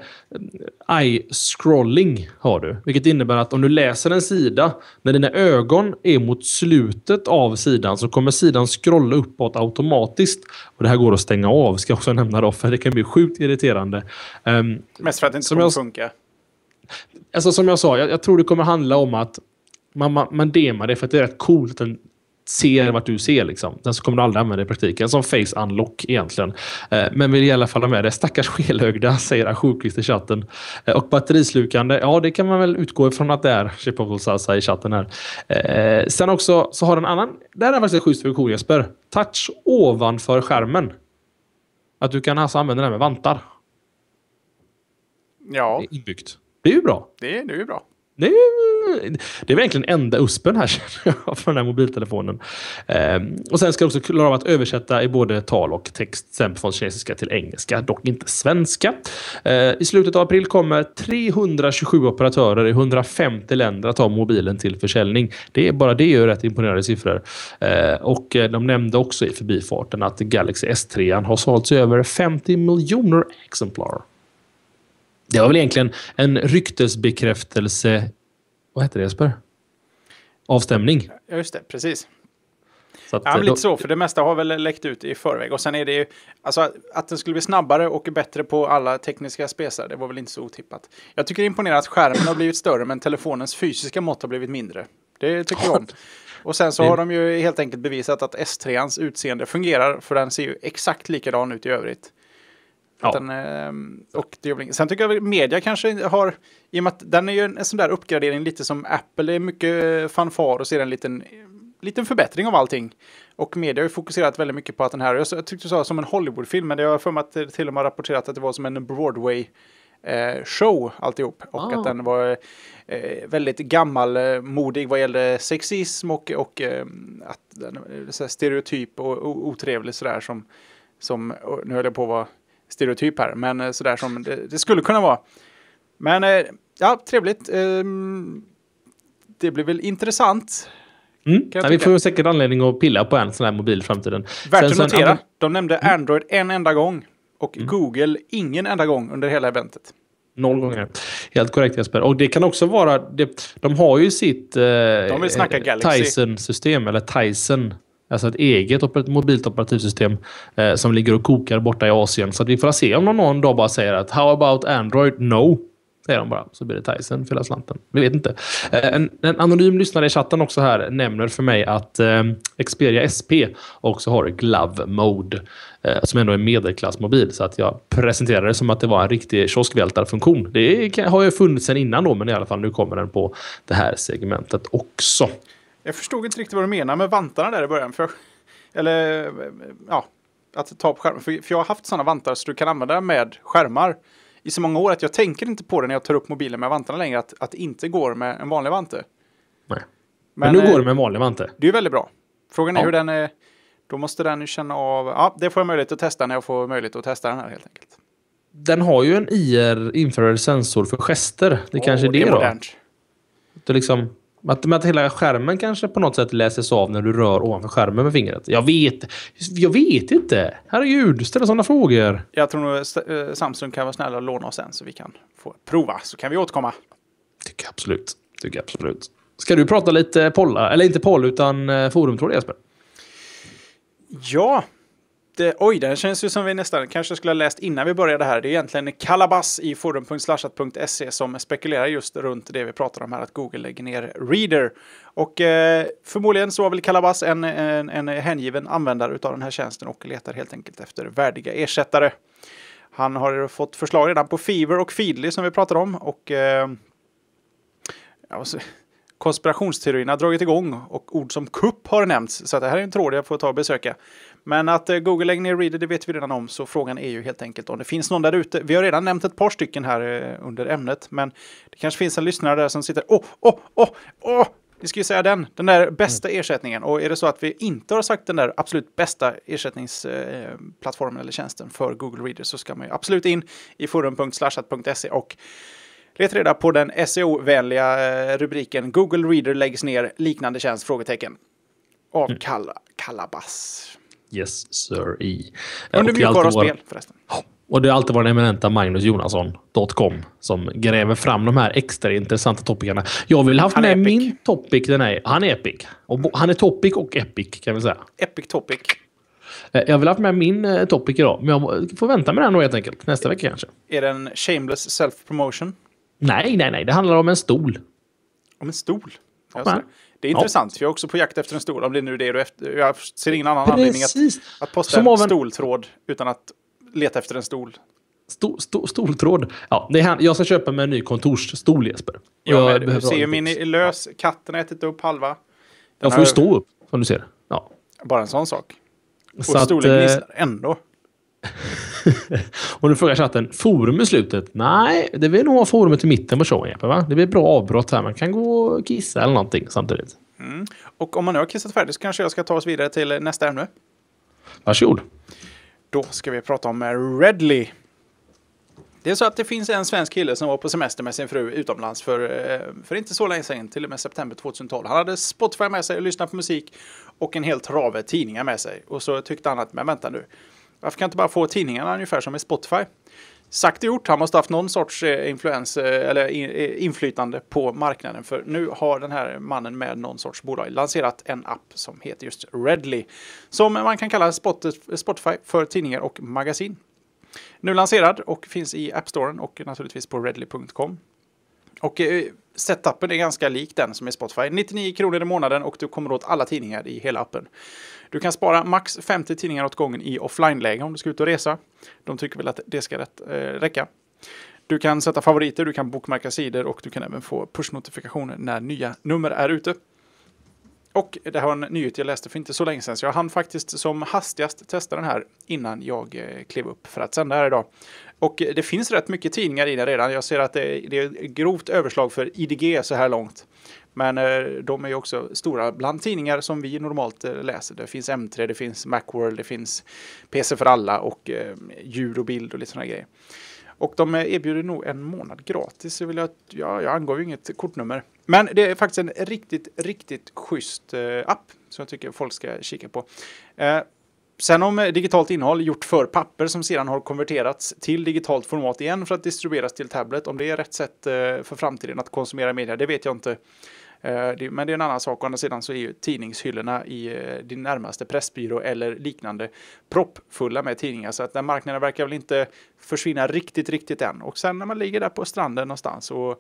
eye-scrolling, har du, vilket innebär att om du läser en sida, när dina ögon är mot slutet av sidan så kommer sidan scrolla uppåt automatiskt. Och Det här går att stänga av, ska jag också nämna då, för det kan bli sjukt irriterande. Ehm, Mest för att det inte kommer funka. Alltså som jag sa, jag, jag tror det kommer handla om att man, man, man demar det för att det är rätt coolt att en ser vad du ser. Liksom. Den så kommer du aldrig använda i praktiken. Som face unlock egentligen. Eh, men vill i alla fall ha med det. Stackars skelögda, säger Ajourqvist i chatten. Eh, och batterislukande, ja det kan man väl utgå ifrån att det är, Chipotle Salsa i chatten här. Eh, sen också så har den annan, Det här är faktiskt en schysst funktion Jesper. Touch ovanför skärmen. Att du kan alltså använda den med vantar. Ja. Det är inbyggt. Det är ju bra. det är ju bra. Nej, det är väl egentligen enda uspen här känner jag från den här mobiltelefonen. Ehm, och sen ska du också klara av att översätta i både tal och text, till exempel från kinesiska till engelska, dock inte svenska. Ehm, I slutet av april kommer 327 operatörer i 150 länder att ha mobilen till försäljning. Det är bara det är rätt imponerande siffror. Ehm, och eh, de nämnde också i förbifarten att Galaxy S3 har sålts i över 50 miljoner exemplar. Det var väl egentligen en ryktesbekräftelse... Vad heter det Jesper? Avstämning. Ja, just det. Precis. Så att, ja, men eh, lite så, för det mesta har väl läckt ut i förväg. Och sen är det ju, alltså att den skulle bli snabbare och bättre på alla tekniska spesar, det var väl inte så otippat. Jag tycker det är imponerande att skärmen har blivit större, men telefonens fysiska mått har blivit mindre. Det tycker jag om. Och sen så har de ju helt enkelt bevisat att S3ans utseende fungerar, för den ser ju exakt likadan ut i övrigt. Ja. Ehm, och det är Sen tycker jag att media kanske har, i och med att den är ju en, sån där uppgradering lite som Apple, det är mycket eh, fanfar och ser en liten, liten förbättring av allting. Och media har ju fokuserat väldigt mycket på att den här, jag, tyckte du sa som en Hollywoodfilm, men det har för mig att det till och med rapporterat att det var som en Broadway eh, show alltihop. Och ah. att den var eh, väldigt gammalmodig eh, vad gällde sexism och, och eh, att den, stereotyp och, och otrevlig sådär som, som nu höll jag på att vara stereotyp här, men eh, sådär som det, det, skulle kunna vara. Men eh, ja, trevligt. Ehm, det blir väl intressant. Mm. Ja, vi får säkert anledning att pilla på en sån här mobil i framtiden. Värt att notera, de nämnde mm. Android en enda gång och mm. Google ingen enda gång under hela eventet. Noll gånger. Helt korrekt Jesper. Och det kan också vara... Det, de har ju sitt... Eh, de vill snacka eh, Galaxy. Tyson-system, eller Tyson. Alltså ett eget mobilt operativsystem eh, som ligger och kokar borta i Asien. Så vi får se om någon, dag bara säger att “How about Android? No!” Säger de bara, så blir det Tyson fylla slanten. Vi vet inte. Eh, en, en, anonym lyssnare i chatten också här nämner för mig att eh, Xperia SP också har Glove Mode eh, som ändå är medelklassmobil. Så att jag presenterade det som att det var en riktig kioskvältarfunktion. Det har ju funnits sedan innan då, men i alla fall nu kommer den på det här segmentet också. Jag förstod inte riktigt vad du menar med vantarna där i början. För jag, eller ja, att ta på skärmen. För, för jag har haft sådana vantar så du kan använda med skärmar i så många år att jag tänker inte på det när jag tar upp mobilen med vantarna längre. Att, att det inte går med en vanlig vante. Nej. Men, Men nu eh, går det med en vanlig vante. Det är väldigt bra. Frågan är ja. hur den är. Då måste den ju känna av. Ja, det får jag möjlighet att testa när jag får möjlighet att testa den här helt enkelt. Den har ju en IR infraröd sensor för gester. Det oh, kanske är det, det är modernt. då. liksom, att, att hela skärmen kanske på något sätt läses av när du rör ovanför skärmen med fingret. Jag vet, jag vet inte. Herregud, ställa sådana frågor. Jag tror nog eh, eh, Samsung kan vara snälla och låna oss en så vi kan få prova. Så kan vi återkomma. Tycker absolut. Tycker absolut. Ska du prata lite poll? Eller inte poll, utan eh, forumtråd Jesper? Ja, Typ det, oj, den känns ju som vi nästan kanske skulle ha läst innan vi började här. Det är egentligen Kalabas i forum.slashat.se som spekulerar just runt det vi pratar om här, att Google lägger ner Reader. Och eh, förmodligen så var väl Kalabas en, en, en hängiven användare av den här tjänsten och letar helt enkelt efter värdiga ersättare. Han har fått förslag redan på Fever och Feedly som vi pratade om och eh, alltså, konspirationsteorierna har dragit igång och ord som kupp har nämnts. Så det här är en tråd jag får ta och besöka. Men att eh, Google lägger ner Reader, det vet vi redan om, så frågan är ju helt enkelt om det finns någon där ute. Vi har redan nämnt ett par stycken här eh, under ämnet, men det kanske finns en lyssnare där som sitter åh, åh, åh, åh, vi ska ju säga den, den där bästa mm. ersättningen. Och är det så att vi inte har sagt den där absolut bästa ersättningsplattformen eh, eller tjänsten för Google Reader så ska man ju absolut in i forum.slashat.se och leta reda på den SEO-vänliga rubriken Google Reader läggs ner, liknande tjänst? frågetecken. Och mm. kalla, kalabass. Yes sir. E. Under mjukvara spel förresten. Och det har alltid varit den eminenta magnusjonassoncom som gräver fram de här extra intressanta topicarna. Jag vill haft han med min topic. Den här. Han är epic. Och han är topic och epic kan vi säga. Epic topic. Eh, jag vill haft med min eh, topic idag, men jag får vänta med den då helt enkelt. Nästa vecka kanske. Är det en shameless self-promotion? Nej, nej, nej. Det handlar om en stol. Om en stol? Jag ser. Det är ja. intressant, för jag är också på jakt efter en stol. Om det är nu det du efter, jag ser ingen annan Precis. anledning att, att posta Som en, stoltråd utan att leta efter en stol. Sto, sto, stoltråd. Ja, det här, jag ska köpa mig en ny kontorsstol, Jesper. Jag, jag du ser ju min är lös. Katten har ätit upp halva. Den jag får ju stå upp, som du ser. Ja. Bara en sån sak. Och så stolen eh, gnisslar ändå. och nu frågar chatten, forum i slutet? Nej, det vill nog ha forumet i mitten på showen Jeppe, va? Det blir bra avbrott här. Man kan gå och kissa eller någonting samtidigt. Mm. Och om man nu har kissat färdigt så kanske jag ska ta oss vidare till nästa ämne. Varsågod. Då ska vi prata om Redley. Det är så att det finns en svensk kille som var på semester med sin fru utomlands för, eh, för inte så länge sedan, till och med september 2012. Han hade Spotify med sig och lyssnade på musik och en hel trave tidningar med sig. Och så tyckte han att, men vänta nu, varför kan inte bara få tidningarna ungefär som i Spotify? Sagt och gjort, han måste haft någon sorts eh, influens eh, eller eh, inflytande på marknaden. För nu har den här mannen med någon sorts bolag lanserat en app som heter just Redly. Som man kan kalla Spotify för tidningar och magasin. Nu lanserad och finns i App Storen och naturligtvis på redly.com. Och setupen är ganska lik den som är Spotify. 99 kronor i månaden och du kommer åt alla tidningar i hela appen. Du kan spara max 50 tidningar åt gången i offline-läge om du ska ut och resa. De tycker väl att det ska rätt, eh, räcka. Du kan sätta favoriter, du kan bokmärka sidor och du kan även få push-notifikationer när nya nummer är ute. Och det här var en nyhet jag läste för inte så länge sedan, så jag hann faktiskt som hastigast testa den här innan jag eh, klev upp för att sända här idag. Och det finns rätt mycket tidningar i den redan. Jag ser att det är, det är grovt överslag för IDG så här långt. Men eh, de är ju också stora bland tidningar som vi normalt eh, läser. Det finns M3, det finns Macworld, det finns PC för alla och ljud och bild och lite sådana grejer. Och de erbjuder nog en månad gratis. Jag, vill att, ja, jag angav ju inget kortnummer. Men det är faktiskt en riktigt, riktigt schysst eh, app som jag tycker folk ska kika på. Eh, sen om eh, digitalt innehåll gjort för papper som sedan har konverterats till digitalt format igen för att distribueras till tablet. Om det är rätt sätt för framtiden att konsumera media, det vet jag inte. Eh, men det är en annan sak. Å andra sidan så är ju tidningshyllorna i eh, din närmaste pressbyrå eller liknande proppfulla med tidningar. Så att den marknaden verkar väl inte försvinna riktigt, riktigt än. Och sen när man ligger där på stranden någonstans och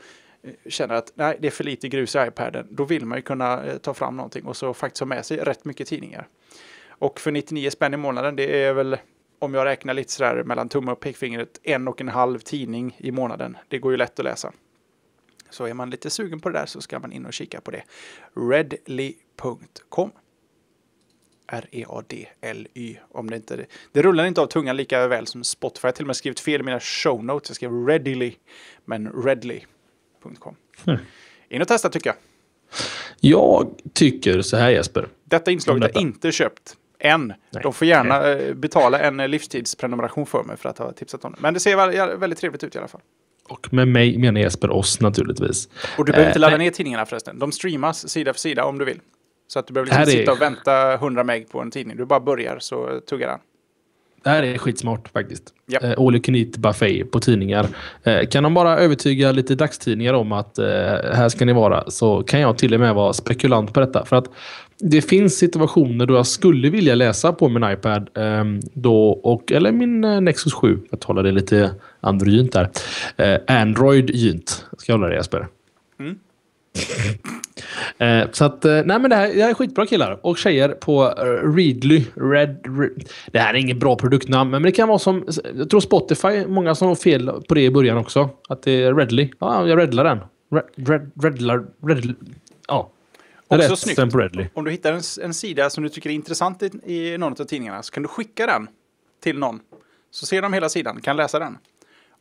eh, känner att nej, det är för lite grus i iPaden, då vill man ju kunna ta fram någonting och så faktiskt ha med sig rätt mycket tidningar. Och för 99 spänn i månaden, det är väl om jag räknar lite sådär mellan tumme och pekfingret, en och en halv tidning i månaden. Det går ju lätt att läsa. Så är man lite sugen på det där så ska man in och kika på det. Redly.com R-E-A-D-L-Y. Om det, inte, det rullar inte av tungan lika väl som Spotify. Jag har till och med skrivit fel i mina show notes. Jag skrev readily, men redly.com. Mm. In och testa tycker jag. Jag tycker så här Jesper. Detta inslaget detta. är inte köpt än. Nej. De får gärna eh, betala en eh, livstidsprenumeration för mig för att ha tipsat om det. Men det ser väldigt trevligt ut i alla fall. Och med mig menar Jesper oss naturligtvis. Och du behöver inte eh, ladda ner tidningarna förresten. De streamas sida för sida om du vill. Så att du behöver liksom sitta och vänta 100 meg på en tidning. Du bara börjar så tuggar den. Det här är skitsmart faktiskt. Yep. Eh, All you can eat buffé på tidningar. Eh, kan de bara övertyga lite dagstidningar om att eh, här ska ni vara så kan jag till och med vara spekulant på detta. För att det finns situationer då jag skulle vilja läsa på min iPad ehm, då, och, eller min eh, Nexus 7. Jag talar det lite androgynt där. Eh, Android-gynt. Ska jag hålla det Jesper? Mm. eh, så att, eh, nej men det här, det här är skitbra killar och tjejer på eh, Readly. Red, Red, det här är inget bra produktnamn, men det kan vara som... Jag tror Spotify, många som har fel på det i början också. Att det är Redly. Ja, jag redlar den. Red, redlar... Red, ja. Också snyggt. Redly. Om du hittar en, en, sida som du tycker är intressant i, i någon av tidningarna så kan du skicka den till någon. Så ser de hela sidan, kan läsa den.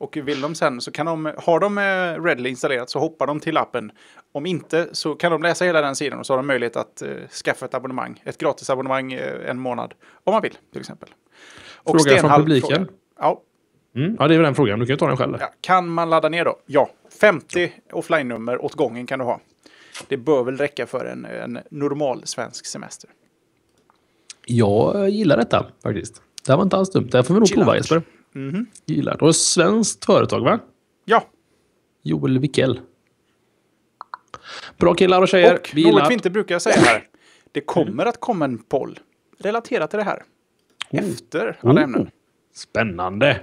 Och vill de sen så kan de, har de eh, readly installerat så hoppar de till appen. Om inte så kan de läsa hela den sidan och så har de möjlighet att eh, skaffa ett abonnemang. Ett gratis abonnemang eh, en månad. Om man vill till exempel. Och fråga Stenhall, från publiken. Fråga. Ja. Mm, ja, det är väl den frågan. Du kan ju ta den själv. Ja, kan man ladda ner då? Ja, 50 offline-nummer åt gången kan du ha. Det bör väl räcka för en, en normal svensk semester. Jag gillar detta faktiskt. Det här var inte alls dumt. Det här får vi nog prova Jesper. Mm. Gillar. Och ett svenskt företag, va? Ja. Joel Wickel. Bra killar och tjejer. Och vi något vi inte brukar säga här. Det kommer att komma en poll relaterat till det här. Oh. Efter alla oh. ämnen. Spännande.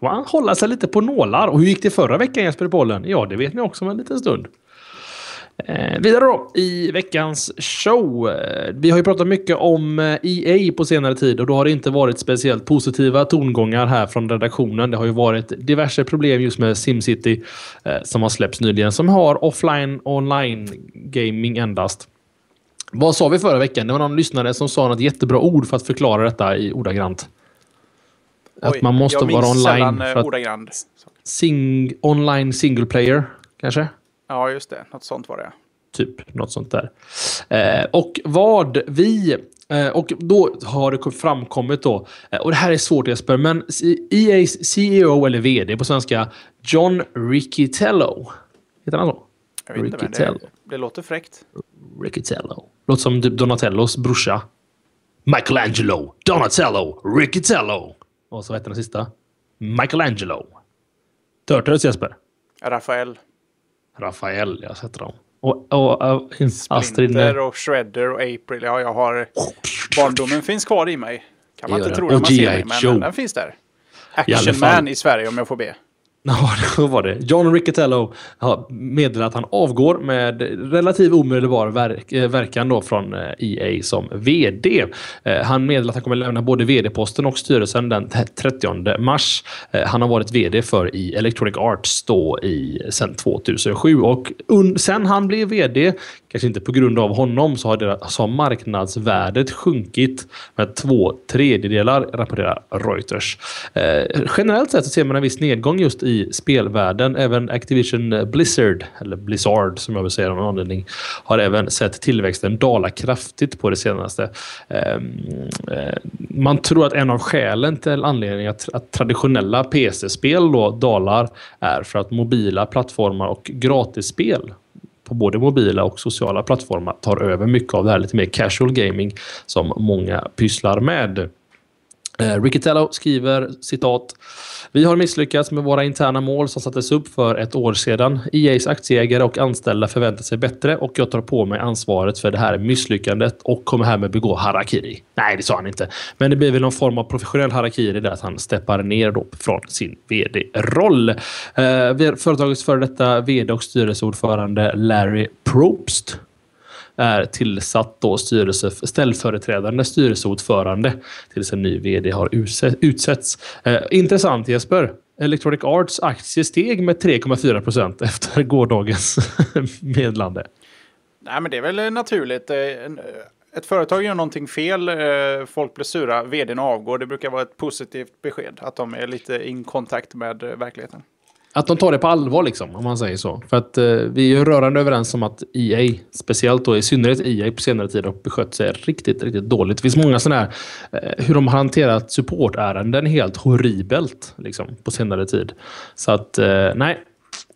Får man hålla sig lite på nålar. Och hur gick det förra veckan Jesper i pollen? Ja, det vet ni också om en liten stund. Eh, vidare då, i veckans show. Eh, vi har ju pratat mycket om EA eh, e på senare tid och då har det inte varit speciellt positiva tongångar här från redaktionen. Det har ju varit diverse problem just med Simcity eh, som har släppts nyligen som har offline online gaming endast. Vad sa vi förra veckan? Det var någon lyssnare som sa något jättebra ord för att förklara detta i ordagrant. Oj, att man måste vara online. Jag minns sällan eh, ordagrant. Sing, online single player, kanske? Ja, just det. Något sånt var det. Typ något sånt där. Eh, och vad vi... Eh, och då har det framkommit då, eh, och det här är svårt Jesper, men EA's CEO eller VD på svenska, John Riccitello. Heter han så? Jag vet Riccitello. det, det låter fräckt. Riccitello. Låter som typ Donatellos brorsa. Michelangelo, Donatello, Riccitello. Och så heter den sista? Michelangelo. Turtles Jesper? Rafael. Rafael, jag sätter dem. Och, och, och Astrid. Splinter och Shredder och April. Ja, jag har... Barndomen finns kvar i mig. Kan man inte tro när man ser mig, men den finns där. Action Man i Sverige om jag får be. Ja, var det. John Riccatello har meddelat att han avgår med relativ omedelbar verk, eh, verkan då från EA eh, e som VD. Eh, han meddelar att han kommer lämna både VD-posten och styrelsen den 30 mars. Han har varit VD för i Electronic Arts då i, sedan 2007 och un, sen han blev VD, kanske inte på grund av honom, så har, deras, så har marknadsvärdet sjunkit med två tredjedelar, rapporterar Reuters. Generellt sett så ser man en viss nedgång just i i spelvärlden. Även Activision Blizzard, eller Blizzard som jag vill säga av någon anledning, har även sett tillväxten dala kraftigt på det senaste. Ehm, eh, man tror att en av skälen till anledningen att traditionella PC-spel dalar är för att mobila plattformar och gratisspel på både mobila och sociala plattformar tar över mycket av det här lite mer casual gaming som många pysslar med. Eh, Tello skriver citat. Vi har misslyckats med våra interna mål som sattes upp för ett år sedan. EAs aktieägare och anställda förväntar sig bättre och jag tar på mig ansvaret för det här misslyckandet och kommer härmed begå harakiri. Nej, det sa han inte. Men det blir väl någon form av professionell harakiri där att han steppar ner då från sin vd-roll. Eh, företagets före detta vd och styrelseordförande Larry Probst är tillsatt då styrelse, ställföreträdande styrelseordförande tills en ny VD har utsetts. Eh, intressant Jesper. Electronic Arts aktie steg med 3,4 procent efter gårdagens medlande. Nej, men det är väl naturligt. Eh, eh, ett företag gör någonting fel, eh, folk blir sura, vdn avgår. Det brukar vara ett positivt besked att de är lite in kontakt med verkligheten. Att de tar det på allvar, liksom, om man säger så. För att eh, vi är ju rörande överens om att EA, speciellt då i synnerhet EA på senare tid, har beskött sig riktigt, riktigt dåligt. Det finns många sådana här, eh, hur de har hanterat supportärenden helt horribelt liksom, på senare tid. Så att, eh, nej,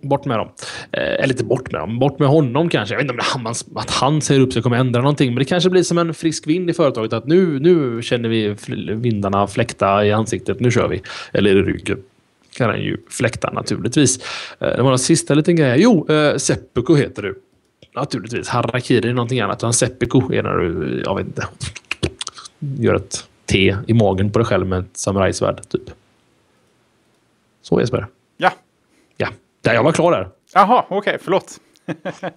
Bort med dem. Eh, eller inte bort med dem, bort med honom kanske. Jag vet inte om det han, att han säger upp sig kommer ändra någonting, men det kanske blir som en frisk vind i företaget. Att nu, nu känner vi vindarna fläkta i ansiktet. Nu kör vi. Eller i ryggen kan den ju fläkta naturligtvis. Eh, det var en sista liten grej. Jo, eh, Seppuku heter du. Naturligtvis. Harakiri är någonting annat. En seppuku är när du, jag vet inte, gör ett T i magen på dig själv med ett samurajsvärd, typ. Så Jesper. Ja. Ja, där jag var klar där. Jaha, okej, okay, förlåt.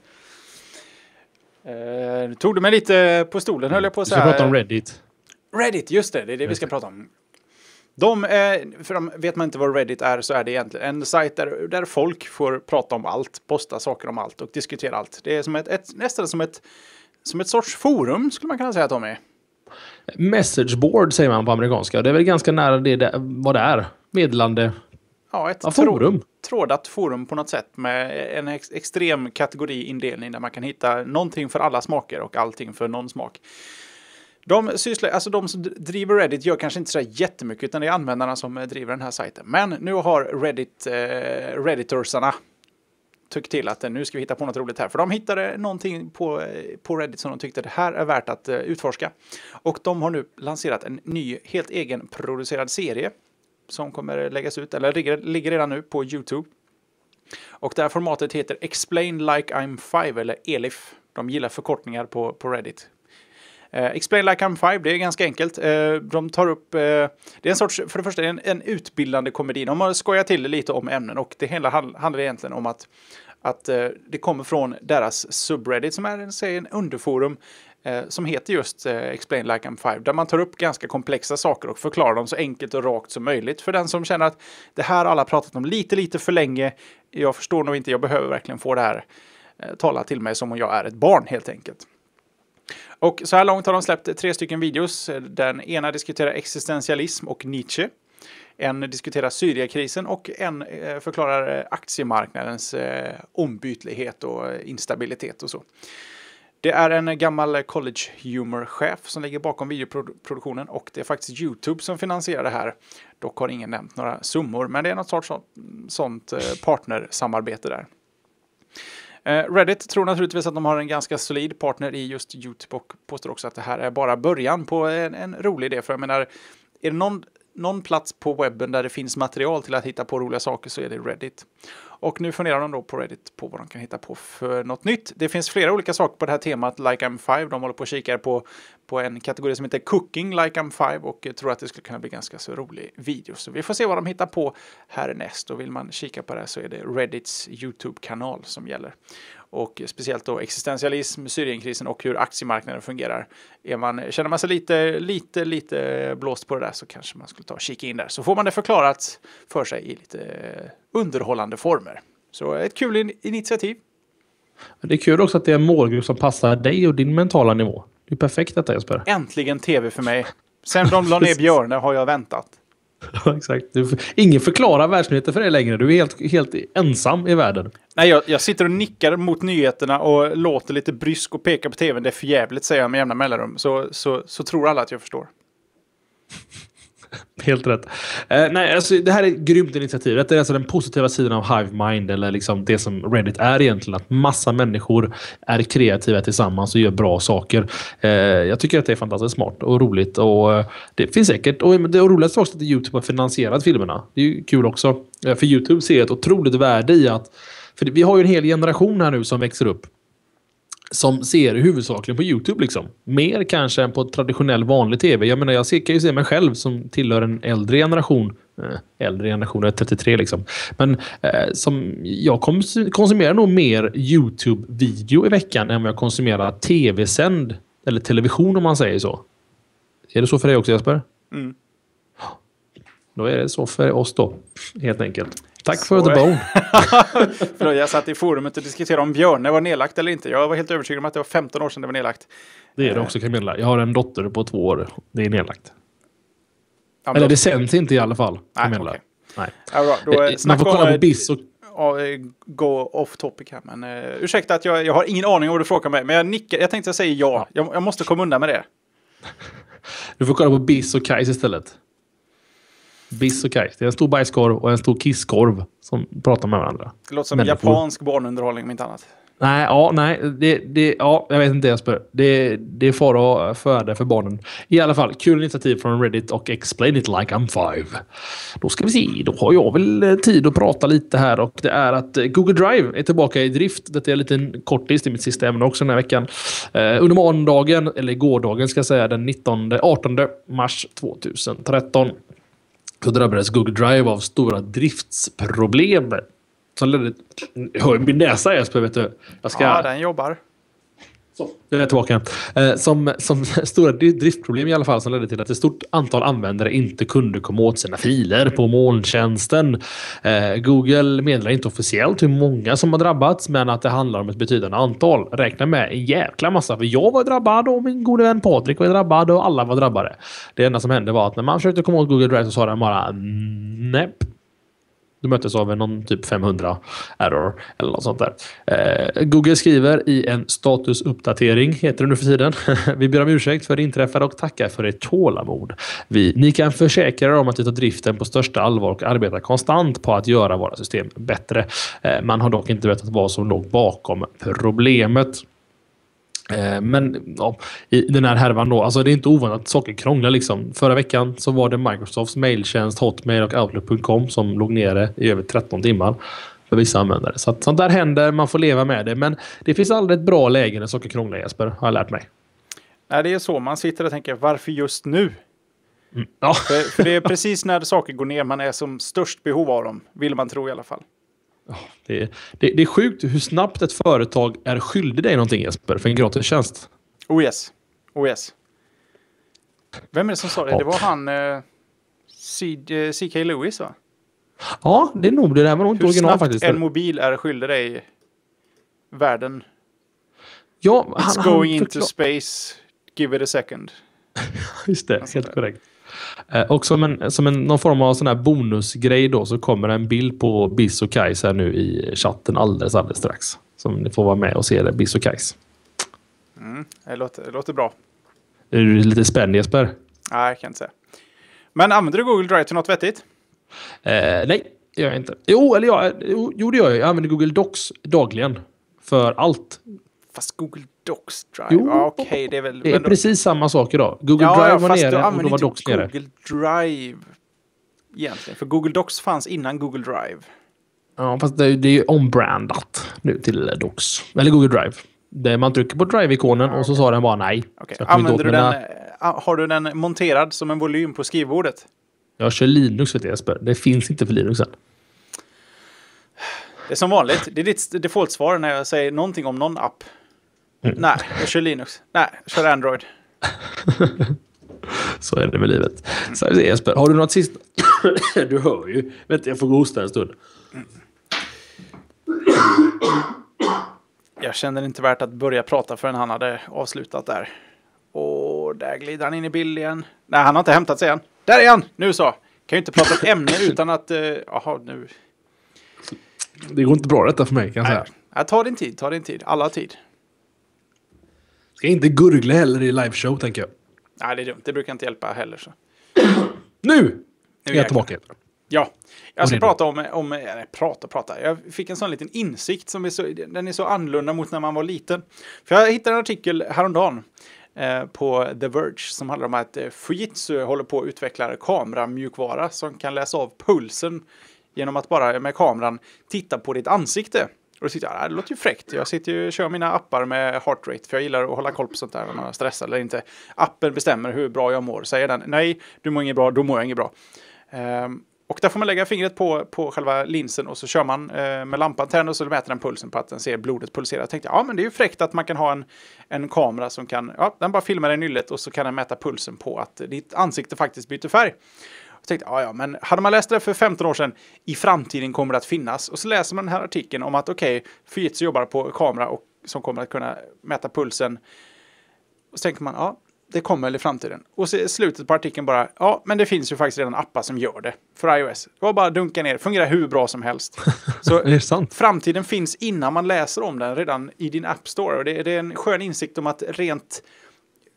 Eh, nu uh, tog du mig lite på stolen höll jag på att säga. Vi ska prata om Reddit. Reddit, just det. Det är det vi ska prata om. De, eh, för de, vet man inte vad Reddit är så är det egentligen en sajt där, där folk får prata om allt, posta saker om allt och diskutera allt. Det är som ett, ett, nästan som ett, som ett sorts forum skulle man kunna säga Tommy. Message board säger man på amerikanska. Det är väl ganska nära det vad det är. Meddelande. Ja, ett ja, forum. trådat forum på något sätt med en ex extrem kategoriindelning där man kan hitta någonting för alla smaker och allting för någon smak. De, sysslar, alltså de som driver Reddit gör kanske inte så jättemycket utan det är användarna som eh, driver den här sajten. Men nu har Reddit, eh, Redditorsarna tyckt till att eh, nu ska vi hitta på något roligt här. För de hittade någonting på, eh, på Reddit som de tyckte det här är värt att utforska. Och de har nu lanserat en ny helt egen producerad serie som kommer läggas ut, eller ligger, ligger redan nu på Youtube. Och det här formatet heter Explain Like I'm Five eller ELIF. De gillar förkortningar på, på Reddit. Eh, Explain Like I'm Five, det är ganska enkelt. Eh, de tar upp, eh, det är en sorts, för det första, en, en utbildande komedi. De har skojat till det lite om ämnen och det hela handlar egentligen om att, att eh, det kommer från deras subreddit som är säg, en underforum eh, som heter just eh, Explain Like I'm Five, där man tar upp ganska komplexa saker och förklarar dem så enkelt och rakt som möjligt för den som känner att det här har alla pratat om lite, lite för länge. Jag förstår nog inte, jag behöver verkligen få det här eh, tala till mig som om jag är ett barn helt enkelt. Och så här långt har de släppt tre stycken videos. Den ena diskuterar existentialism och Nietzsche. En diskuterar Syriakrisen och en eh, förklarar eh, aktiemarknadens eh, ombytlighet och instabilitet och så. Det är en gammal college humor-chef som ligger bakom videoproduktionen och det är faktiskt Youtube som finansierar det här. Dock har ingen nämnt några summor, men det är något sorts sånt partnersamarbete där. Eh, Reddit tror naturligtvis att de har en ganska solid partner i just YouTube och påstår också att det här är bara början på en, en rolig idé. För jag menar, är det någon någon plats på webben där det finns material till att hitta på roliga saker så är det Reddit. Och nu funderar de då på Reddit på vad de kan hitta på för något nytt. Det finns flera olika saker på det här temat, Like I'm Five. De håller på och kikar på, på en kategori som heter Cooking Like I'm Five och tror att det skulle kunna bli ganska så rolig video. Så vi får se vad de hittar på härnäst. Och vill man kika på det här så är det Reddits YouTube-kanal som gäller och speciellt då existentialism, Syrienkrisen och hur aktiemarknaden fungerar. Är man, känner man sig lite, lite, lite blåst på det där så kanske man skulle ta och kika in där så får man det förklarat för sig i lite underhållande former. Så ett kul in initiativ. Det är kul också att det är en målgrupp som passar dig och din mentala nivå. Det är perfekt detta Jesper. Äntligen tv för mig. Sen de la ner Björne har jag väntat. Ja, exakt. Du, ingen förklarar världsnyheter för dig längre. Du är helt, helt ensam i världen. Nej, jag, jag, sitter och nickar mot nyheterna och låter lite brysk och pekar på tvn. Det är för jävligt säger jag med jämna mellanrum. Så, så, så tror alla att jag förstår. Helt rätt. Eh, nej, alltså, det här är ett grymt initiativ. Det är alltså den positiva sidan av HiveMind eller liksom det som Reddit är egentligen. Att massa människor är kreativa tillsammans och gör bra saker. Eh, jag tycker att det är fantastiskt smart och roligt. Och eh, Det finns säkert. Och det roligaste är också att Youtube har finansierat filmerna. Det är ju kul också. Eh, för Youtube ser ett otroligt värde i att... För vi har ju en hel generation här nu som växer upp som ser huvudsakligen på Youtube liksom. Mer kanske än på traditionell vanlig tv. Jag menar, jag kan ju se mig själv som tillhör en äldre generation. Eh, äldre generation, jag är 33 liksom. Men eh, som jag konsumerar nog mer Youtube-video i veckan än vad jag konsumerar tv-sänd. Eller television om man säger så. Är det så för dig också Jesper? Mm. Då är det så för oss då, helt enkelt. Tack för the bone. Förlåt, jag satt i forumet och diskuterade om björne var nedlagt eller inte. Jag var helt övertygad om att det var 15 år sedan det var nedlagt. Det är det också Camilla. jag har en dotter på två år. Det är nedlagt. Ja, eller det sänds inte i alla fall. Nej, okay. Nej. Ja, Då, eh, eh, Man får kolla på eh, BIS och... Gå off topic här, men uh, ursäkta att jag, jag har ingen aning om vad du frågar mig, men jag nickar. Jag tänkte säga ja. ja. Jag, jag måste komma undan med det. du får kolla på BIS och Kajs istället. Biss och kajs. Det är en stor bajskorv och en stor kisskorv som pratar med varandra. Det låter som Människor. japansk barnunderhållning om inte annat. Nej, ja, nej det, det, ja, jag vet inte Jesper. Det, det är fara föda för barnen. I alla fall, kul initiativ från Reddit och Explain it like I'm five. Då ska vi se, då har jag väl eh, tid att prata lite här och det är att eh, Google Drive är tillbaka i drift. Det är en liten kortis, det är mitt sista ämne också den här veckan. Eh, under måndagen, eller gårdagen ska jag säga, den 19, 18 mars 2013 då drabbades Google Drive av stora driftsproblem. Som ledde... Hör min näsa Jesper, vet du. Jag ska... Ja, den jobbar. Så. Jag är tillbaka. Eh, som, som stora driftproblem i alla fall som ledde till att ett stort antal användare inte kunde komma åt sina filer på molntjänsten. Eh, Google meddelar inte officiellt hur många som har drabbats men att det handlar om ett betydande antal. Räkna med en jäkla massa för jag var drabbad och min gode vän Patrik var drabbad och alla var drabbade. Det enda som hände var att när man försökte komma åt Google Drive så sa den bara mm, nej. Du möttes av någon typ 500 error eller något sånt där. Eh, Google skriver i en statusuppdatering, heter det nu för tiden. vi ber om ursäkt för det inträffade och tackar för ert tålamod. Vi, ni kan försäkra er om att vi tar driften på största allvar och arbetar konstant på att göra våra system bättre. Eh, man har dock inte vetat vad som låg bakom problemet. Eh, men ja, i den här härvan då, alltså det är inte ovanligt att saker krånglar liksom. Förra veckan så var det Microsofts mailtjänst Hotmail och Outlook.com som låg nere i över 13 timmar för vissa användare. Så att, sånt där händer, man får leva med det. Men det finns aldrig ett bra läge när saker krånglar Jesper, har jag lärt mig. Nej, det är så. Man sitter och tänker varför just nu? Mm. Ja. För, för det är precis när saker går ner man är som störst behov av dem, vill man tro i alla fall. Det är, det, det, är sjukt hur snabbt ett företag är skyldig dig någonting Jesper, för en gratis tjänst. Oh yes. Oh yes. Vem är det som sa det? Ja. Det var han... Eh, CK eh, Lewis va? Ja, det är nog det. Det här var nog inte original faktiskt. Hur snabbt en mobil är skyldig dig världen. Ja, han, It's going han, into space. Give it a second. Just det, alltså, helt korrekt. Eh, och som en, som en, någon form av sån här bonusgrej då så kommer en bild på Biss och Kajs här nu i chatten alldeles, alldeles strax. Så ni får vara med och se det, Biss och Kajs. Mm, det, låter, det låter bra. Är du lite spänd Jesper? Nej, jag kan inte säga. Men använder du Google Drive till något vettigt? Eh, nej, det gör jag inte. Jo, eller ja, jo, det gör jag. Jag använder Google Docs dagligen. För allt. Fast Google Docs Drive? Jo, ah, okay, det är väl... Det är ändå... precis samma sak idag. Google ja, Drive var nere och då var Docs Google nere. Google Drive egentligen. För Google Docs fanns innan Google Drive. Ja, fast det, är ju ombrandat nu till Docs. Eller Google Drive. Det, man trycker på Drive-ikonen ja, och så sa den bara nej. Okay. Använder du mina... den, eh, har du den monterad som en volym på skrivbordet? Jag kör Linux vet du Jesper. Det finns inte för Linux än. Det är som vanligt. Det är ditt default-svar när jag säger någonting om någon app. Mm. Nej, jag kör Linux. Nej, jag kör Android. Så är det med livet. Så Jesper, har du något sist? du hör ju. Vänta, jag får hosta en stund. Jag känner det inte värt att börja prata förrän han hade avslutat där. Och där glider han in i bild igen. Nej, han har inte hämtat sig än. Där är han! Nu så! Kan ju inte prata ett ämne utan att... Eh, jaha, uh, nu... Det går inte bra detta för mig kan jag säga. Ta din tid, ta din tid. Alla har tid. Ska inte gurgla heller i liveshow, tänker jag. Nej, det är dumt. Det brukar inte hjälpa heller. Så. nu! Nu är jag tillbaka. Ja, jag ska prata om, om nej, prata, prata. Jag fick en sån liten insikt som är så, den är så annorlunda mot när man var liten. För jag hittade en artikel häromdagen eh, på The Verge som handlar om att eh, Fujitsu håller på att utveckla kameramjukvara som kan läsa av pulsen genom att bara med kameran titta på ditt ansikte. Och då sitter jag, ah, det låter ju fräckt. Jag sitter ju, kör mina appar med heart rate för jag gillar att hålla koll på sånt där när man stressar eller inte. Appen bestämmer hur bra jag mår. Säger den nej, du mår inget bra, då mår jag inget bra. Um, och där får man lägga fingret på, på själva linsen och så kör man eh, med lampan tänd och så mäter den pulsen på att den ser blodet pulsera. Jag tänkte ja, men det är ju fräckt att man kan ha en, en kamera som kan, ja, den bara filmar en nyllet och så kan den mäta pulsen på att ditt ansikte faktiskt byter färg. Jag tänkte, ja, ja, men hade man läst det för 15 år sedan, i framtiden kommer det att finnas. Och så läser man den här artikeln om att okej, okay, Fujitsu jobbar på kamera och som kommer att kunna mäta pulsen. Och så tänker man, ja, det kommer väl i framtiden. Och så slutet på artikeln bara, ja, men det finns ju faktiskt redan appar som gör det för iOS. Det var bara att dunka ner, fungerar hur bra som helst. Så framtiden finns innan man läser om den redan i din App Store. Och det, det är en skön insikt om att rent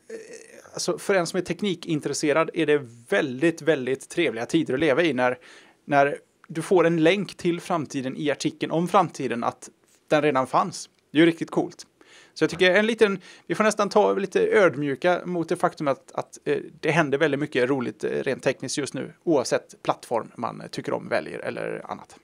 eh, alltså för en som är teknikintresserad är det väldigt, väldigt trevliga tider att leva i när, när du får en länk till framtiden i artikeln om framtiden, att den redan fanns. Det är ju riktigt coolt. Så jag tycker en liten, vi får nästan ta lite ödmjuka mot det faktum att, att eh, det händer väldigt mycket roligt eh, rent tekniskt just nu, oavsett plattform man eh, tycker om, väljer eller annat.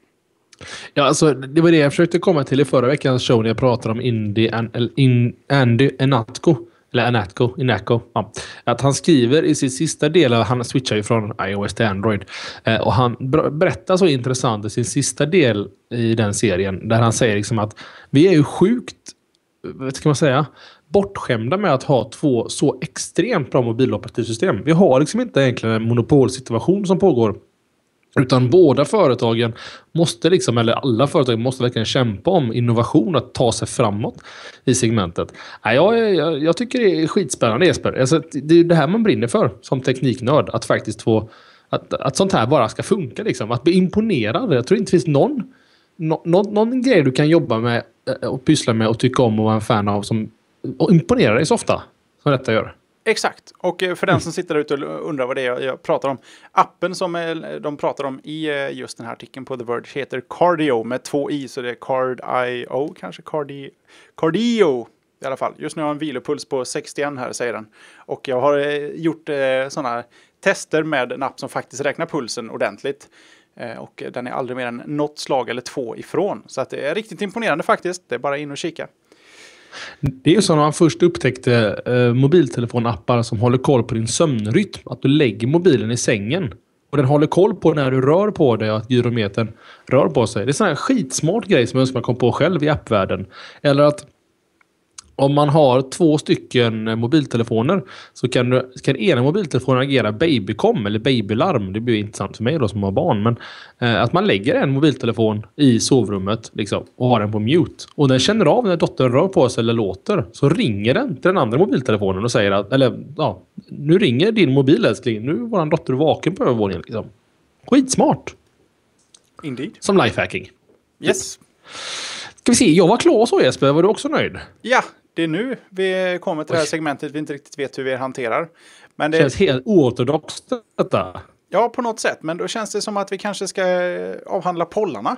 Ja, alltså, det var det jag försökte komma till i förra veckans show när jag pratade om Andy, An, in, Andy Enatko. Eller Anatco, Inaco. Ja. Att han skriver i sin sista del, han switchar ju från iOS till Android. Eh, och han berättar så intressant i sin sista del i den serien. Där han säger liksom att vi är ju sjukt, eh, vad ska man säga? bortskämda med att ha två så extremt bra mobiloperativsystem. Vi har liksom inte egentligen en monopolsituation som pågår utan båda företagen måste, liksom, eller alla företag måste verkligen kämpa om innovation, att ta sig framåt i segmentet. Jag, jag, jag tycker det är skitspännande Jesper. Alltså, det är det här man brinner för som tekniknörd, att faktiskt få att, att sånt här bara ska funka. Liksom. Att bli imponerad. Jag tror inte det finns någon, no, någon, någon grej du kan jobba med eh, och pyssla med och tycka om och vara en fan av som imponerar dig så ofta som detta gör. Exakt, och eh, för den som sitter där ute och undrar vad det är jag pratar om. Appen som eh, de pratar om i eh, just den här artikeln på The Verge heter Cardio med två i, så det är Card.io kanske, Cardi, Cardio i alla fall. Just nu har jag en vilopuls på 61 här, säger den. Och jag har gjort sådana tester med en app som faktiskt räknar pulsen ordentligt. Och den är aldrig mer än något slag eller två ifrån. Så att det är riktigt imponerande faktiskt. Det är bara in och kika. Det är ju så när man först upptäckte eh, mobiltelefonappar som håller koll på din sömnrytm. Att du lägger mobilen i sängen. Och den håller koll på när du rör på dig och att gyrometern rör på sig. Det är en sån här skitsmart grej som jag önskar man kom på själv i appvärlden. Eller att om man har två stycken mobiltelefoner så kan, du, kan ena mobiltelefonen agera babycom eller babylarm. Det blir intressant för mig då som har barn. Men eh, att man lägger en mobiltelefon i sovrummet liksom, och har den på mute. Och den känner av när dottern rör på sig eller låter. Så ringer den till den andra mobiltelefonen och säger att eller, ja, nu ringer din mobil älskling. Nu är vår dotter vaken på övervåningen. Liksom. Skitsmart! Indeed. Som lifehacking. Yes. Ska vi se, jag var klar så Jesper. Var du också nöjd? Ja, det är nu vi kommer till Oj. det här segmentet vi inte riktigt vet hur vi hanterar. Men det känns helt oortodoxt detta. Ja, på något sätt. Men då känns det som att vi kanske ska eh, avhandla pollarna.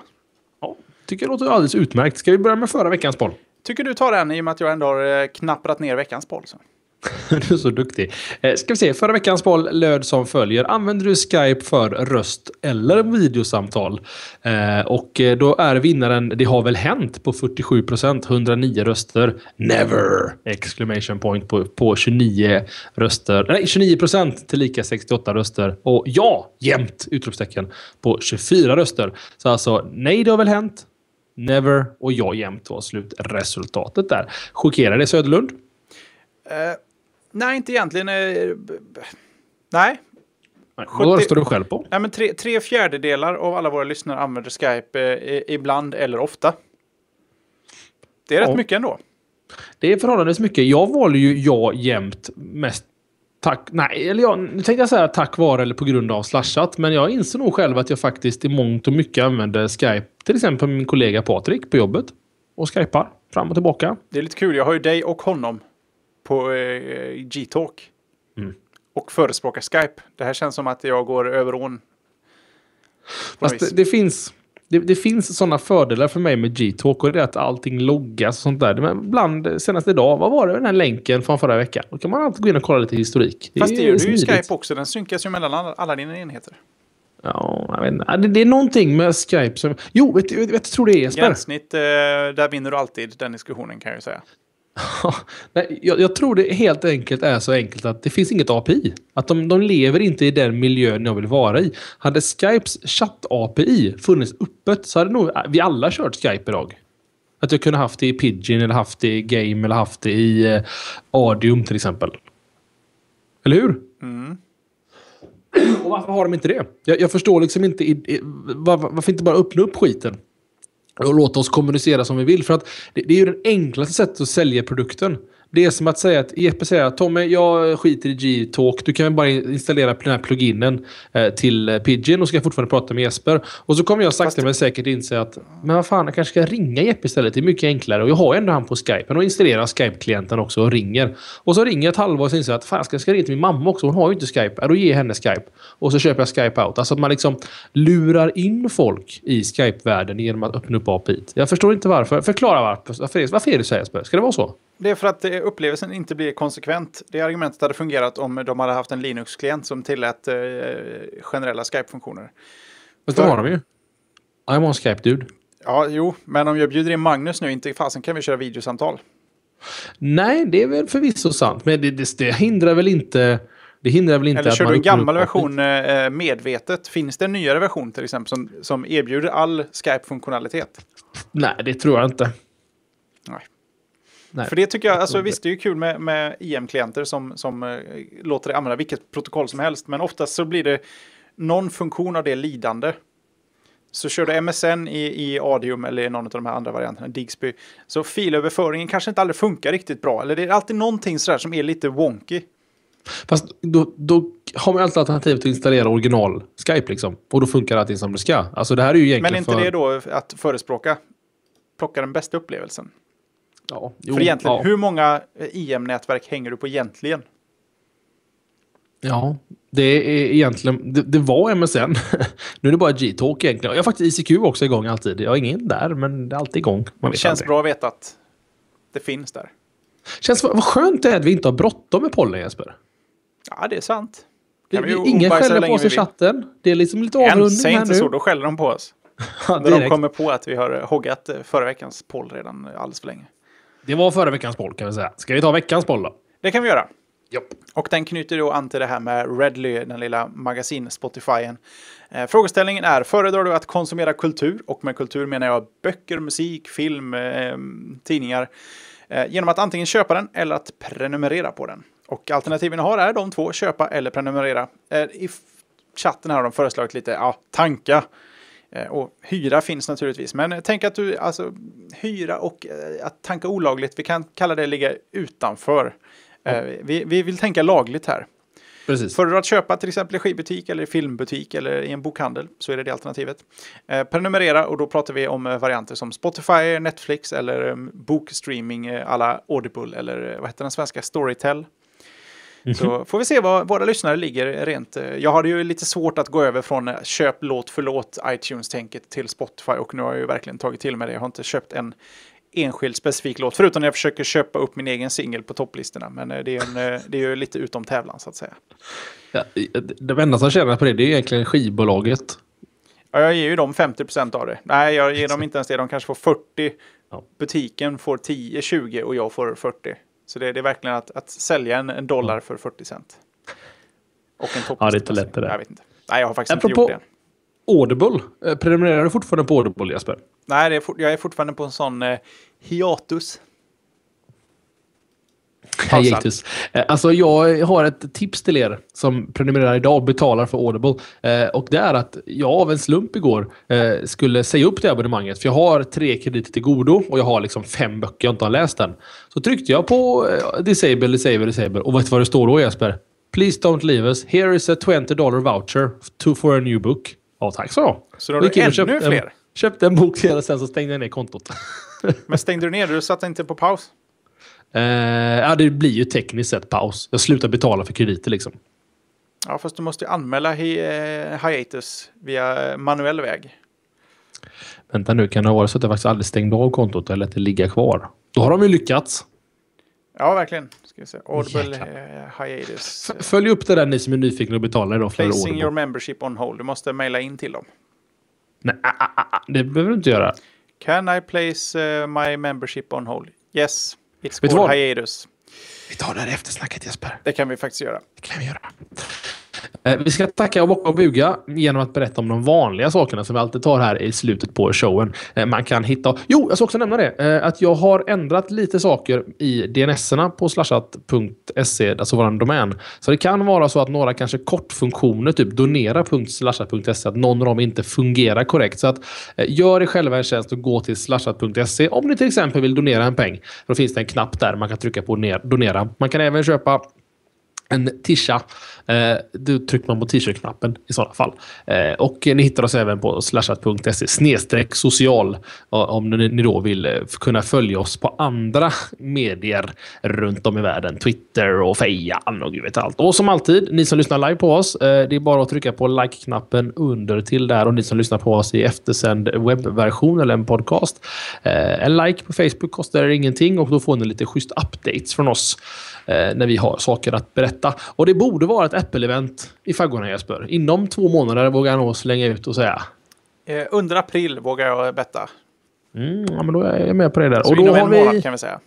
Ja, tycker det låter alldeles utmärkt. Ska vi börja med förra veckans poll? Tycker du tar den i och med att jag ändå har eh, knapprat ner veckans poll? Så. Du är så duktig. Eh, ska vi se, förra veckans boll löd som följer. Använder du Skype för röst eller videosamtal? Eh, och eh, då är vinnaren Det har väl hänt på 47 procent, 109 röster. Never! Exclamation point på, på 29 röster. Nej, 29 procent tillika 68 röster. Och ja, jämt! Utropstecken på 24 röster. Så alltså, nej det har väl hänt. Never och ja jämt var slutresultatet där. Chockerar det Söderlund? Uh Nej, inte egentligen. Eh, nej. Vad 70... står du själv på? Nej, men tre, tre fjärdedelar av alla våra lyssnare använder Skype eh, ibland eller ofta. Det är ja. rätt mycket ändå. Det är förhållandevis mycket. Jag valde ju ja jämt mest tack... Nej, eller jag, nu tänkte jag säga tack vare eller på grund av slashat. Men jag inser nog själv att jag faktiskt i mångt och mycket använder Skype. Till exempel min kollega Patrik på jobbet. Och skypar fram och tillbaka. Det är lite kul. Jag har ju dig och honom på eh, G-talk. Mm. Och förespråkar Skype. Det här känns som att jag går över ån. Fast det, det, finns... Det, det finns sådana fördelar för mig med G-talk och det är att allting loggas och sånt där. Men ibland, senast idag, vad var det med den här länken från förra veckan? Då kan man alltid gå in och kolla lite historik. Det Fast det gör ju Skype också, den synkas ju mellan alla, alla dina enheter. Ja, jag vet Det är någonting med Skype som... Jo, vet, vet, vet, jag tror det är Jesper. Gränssnitt, eh, där vinner du alltid den diskussionen kan jag ju säga. jag, jag, tror det helt enkelt är så enkelt att det finns inget API. Att de, de lever inte i den miljön jag vill vara i. Hade Skypes chatt-API funnits öppet så hade nog vi alla kört Skype idag. Att jag kunde haft det i Pidgin, eller haft det i Game eller haft det i eh, Adium till exempel. Eller hur? Mm. Och varför har de inte det? Jag, jag förstår liksom inte... I, i, var, varför inte bara öppna upp skiten? och låta oss kommunicera som vi vill. För att det, det är ju det enklaste sättet att sälja produkten. Det är som att säga att Jeppe säger att Tommy, jag skiter i G-talk. Du kan bara installera den här pluginen eh, till eh, Pidgin och ska fortfarande prata med Jesper. Och så kommer jag sakta Fast... men säkert inse att men vad fan, jag kanske ska ringa Jeppe istället. Det är mycket enklare. Och jag har ändå han på Skype. Och installerar Skype-klienten också och ringer. Och så ringer jag ett halvår och inser att fan, jag ska ringa till min mamma också. Hon har ju inte Skype. Ja, då ger jag henne Skype. Och så köper jag Skype out. Alltså att man liksom lurar in folk i Skype-världen genom att öppna upp API. Jag förstår inte varför. Förklara varför. Varför är det så här Jesper? Ska det vara så? det är för att eh, upplevelsen inte blir konsekvent. Det argumentet hade fungerat om de hade haft en Linux-klient som tillät eh, generella Skype-funktioner. Men det har de ju. I'm on Skype, dude. Ja, jo, men om jag bjuder in Magnus nu, inte fasen kan vi köra videosamtal. Nej, det är väl förvisso sant, men det, det, det hindrar väl inte... Det hindrar väl inte Eller att kör man du en gammal version eh, eh, medvetet? Finns det en nyare version till exempel som, som erbjuder all Skype-funktionalitet? Nej, det tror jag inte. Nej. Nej. För det tycker jag, alltså mm. visst det är ju kul med, med IM-klienter som, som eh, låter dig använda vilket protokoll som helst, men oftast så blir det någon funktion av det lidande. Så kör du MSN i, i Adium eller i någon av de här andra varianterna, Digsby, så filöverföringen kanske inte aldrig funkar riktigt bra. Eller det är alltid någonting sådär som är lite wonky. Fast då, då har man alltid alternativet att installera original Skype liksom. Och då funkar allting som det ska. Alltså det här är ju egentligen Men är inte för... det då att förespråka? Plocka den bästa upplevelsen. Ja, jo, För egentligen, ja. hur många eh, IM-nätverk hänger du på egentligen? Ja, det är egentligen, det, det var MSN. nu är det bara G-talk egentligen. Jag har faktiskt ICQ också igång alltid. Jag har ingen där, men det är alltid igång. Man det känns aldrig. bra att veta att det finns där. Känns, vad skönt det är att vi inte har bråttom med pollen, Jesper. Ja, det är sant. Det, det, ingen skäller på oss i chatten. Det är liksom lite avrundning här nu. Säg inte så, då skäller de på oss. När de kommer på att vi har hoggat eh, förra veckans poll redan alldeles för länge. Det var förra veckans boll kan vi säga. Ska vi ta veckans boll då? Det kan vi göra. Jopp. Och den knyter då an till det här med Redly, den lilla magasin-Spotifyen. Eh, frågeställningen är, föredrar du att konsumera kultur? Och med kultur menar jag böcker, musik, film, eh, tidningar. Eh, genom att antingen köpa den eller att prenumerera på den. Och alternativen jag har är de två, köpa eller prenumerera. Eh, I chatten här har de föreslagit lite, ja, tanka Eh, och hyra finns naturligtvis, men tänk att du, alltså hyra och eh, att tanka olagligt, vi kan kalla det ligga utanför. Mm. Vi, vi vill tänka lagligt här. Precis. Föredrar att köpa till exempel i skivbutik eller i filmbutik eller i en bokhandel så är det det alternativet. Eh, prenumerera och då pratar vi om varianter som Spotify, Netflix eller um, bokstreaming alla Audible eller vad heter den svenska Storytel. Mm-hmm. Så får vi se var våra lyssnare ligger rent. Eh, jag hade ju lite svårt att gå över från eh, köp låt förlåt, iTunes-tänket till Spotify och nu har jag ju verkligen tagit till mig det. Jag har inte köpt en enskild specifik låt, förutom när jag försöker köpa upp min egen singel på topplistorna. Men eh, det är, en, det är ju lite utom tävlan så att säga. Ja, det enda som tjänar på det, det är egentligen skivbolaget. Ja, jag ger ju dem 50 av det. Nej, jag ger dem inte ens det. De kanske får 40. Ja. Butiken får 10, 20 och jag får 40. Så det, det är verkligen att, att sälja en, en, dollar mm. för 40 cent. Och en Ja, det är inte lätt det där. Jag vet inte. Nej, jag har faktiskt Apropå inte gjort det. Audible, eh, prenumererar du fortfarande på Audible Jesper? Nej, är jag är fortfarande på en sån eh, hiatus Hej Ictus. Eh, alltså jag har ett tips till er som prenumererar idag och betalar för Audible. Eh, och det är att jag av en slump igår eh, skulle säga upp det abonnemanget. För jag har tre krediter till godo och jag har liksom fem böcker jag inte har läst än. Så tryckte jag på disable, disable, disable. Och vet du vad det står då Jesper? Please don't leave us. Here is a 20 dollar voucher to for a new book. Ja, tack så. Så då har du ännu köpt, fler? Köpte en bok till och sen så stängde jag ner kontot. Men stängde du ner det? Du satte inte på paus? Eh, ja, det blir ju tekniskt sett paus. Jag slutar betala för krediter liksom. Ja, fast du måste anmäla hi eh, hiatus via manuell väg. Vänta nu, kan det vara så att jag faktiskt aldrig stängde av kontot eller att det ligger kvar? Då har de ju lyckats. Ja, verkligen. Ska vi se. Audible eh, hiatus. Följ upp det där ni som är nyfikna och betalar idag. Placing Audible. your membership on hold. Du måste mejla in till dem. Nej, ah, ah, ah, det behöver du inte göra. Can I place eh, my membership on hold? Yes. It's Vet du vad? Hiatus. Vi tar det här eftersnacket Jesper. Det kan vi faktiskt göra. Det kan vi göra. Eh, vi ska tacka och bocka och buga genom att berätta om de vanliga sakerna som vi alltid tar här i slutet på showen. Eh, man kan hitta... Jo, jag ska också nämna det. Eh, att jag har ändrat lite saker i DNS-erna på slashat.se, alltså vår domän. Så det kan vara så att några kanske kortfunktioner, typ donera.slashat.se, att någon av dem inte fungerar korrekt. Så att gör er själva en tjänst och gå till slashat.se om ni till exempel vill donera en peng. Då finns det en knapp där man kan trycka på donera. Man kan även köpa en tisha. Eh, då trycker man på t-shirt-knappen i sådana fall. Eh, och ni hittar oss även på slashat.se snedstreck social om ni, ni då vill eh, kunna följa oss på andra medier runt om i världen. Twitter och Fejan och gud vet allt. Och som alltid, ni som lyssnar live på oss, eh, det är bara att trycka på like-knappen under till där och ni som lyssnar på oss i eftersänd webbversion eller en podcast. Eh, en like på Facebook kostar ingenting och då får ni lite schysst updates från oss. Eh, när vi har saker att berätta. Och det borde vara ett Apple-event i faggorna Jesper. Inom två månader vågar jag nog slänga ut och säga. Eh, under april vågar jag betta. Mm, ja, men då är jag med på det där. Så och då inom en har vi... kan vi säga.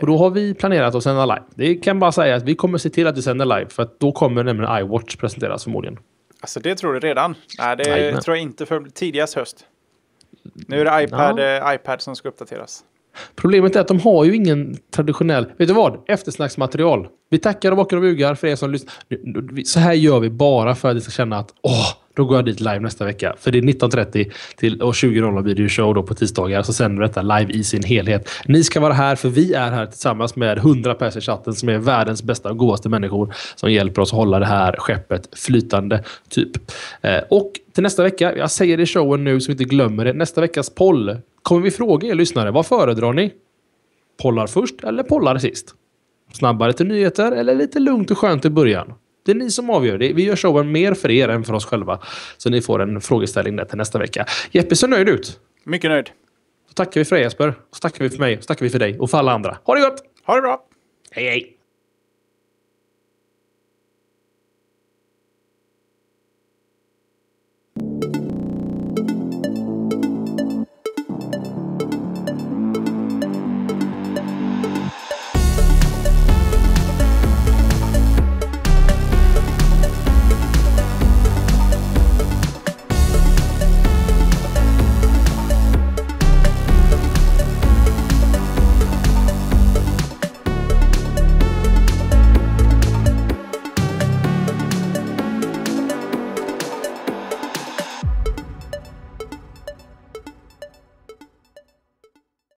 Och då har vi planerat att sända live. Det kan bara säga att vi kommer se till att vi sänder live för att då kommer nämligen iWatch presenteras förmodligen. Alltså det tror du redan? Nej, det Nej, tror jag inte för tidigast höst. Nu är det iPad, ja. Eh, iPad som ska uppdateras. Problemet är att de har ju ingen traditionell... Vet du vad? Eftersnacksmaterial. Vi tackar och bockar och bugar för er som lyssnar. Så här gör vi bara för att ni ska känna att åh, då går jag dit live nästa vecka. För det är 19.30 till och 20.00 blir det ju show då på tisdagar. Så sänder detta live i sin helhet. Ni ska vara här för vi är här tillsammans med 100 pers i chatten som är världens bästa och godaste människor som hjälper oss att hålla det här skeppet flytande. typ. Eh, och till nästa vecka, jag säger det i showen nu så vi inte glömmer det. Nästa veckas poll Kommer vi fråga er lyssnare, vad föredrar ni? Pollar först eller pollar sist? Snabbare till nyheter eller lite lugnt och skönt i början? Det är ni som avgör. Det. Vi gör showen mer för er än för oss själva. Så ni får en frågeställning där till nästa vecka. Jeppe ser nöjd ut. Mycket nöjd. Då tackar vi för dig Jesper. Så tackar vi för mig. Så tackar vi för dig och för alla andra. Ha det gott! Ha det bra! Hej hej!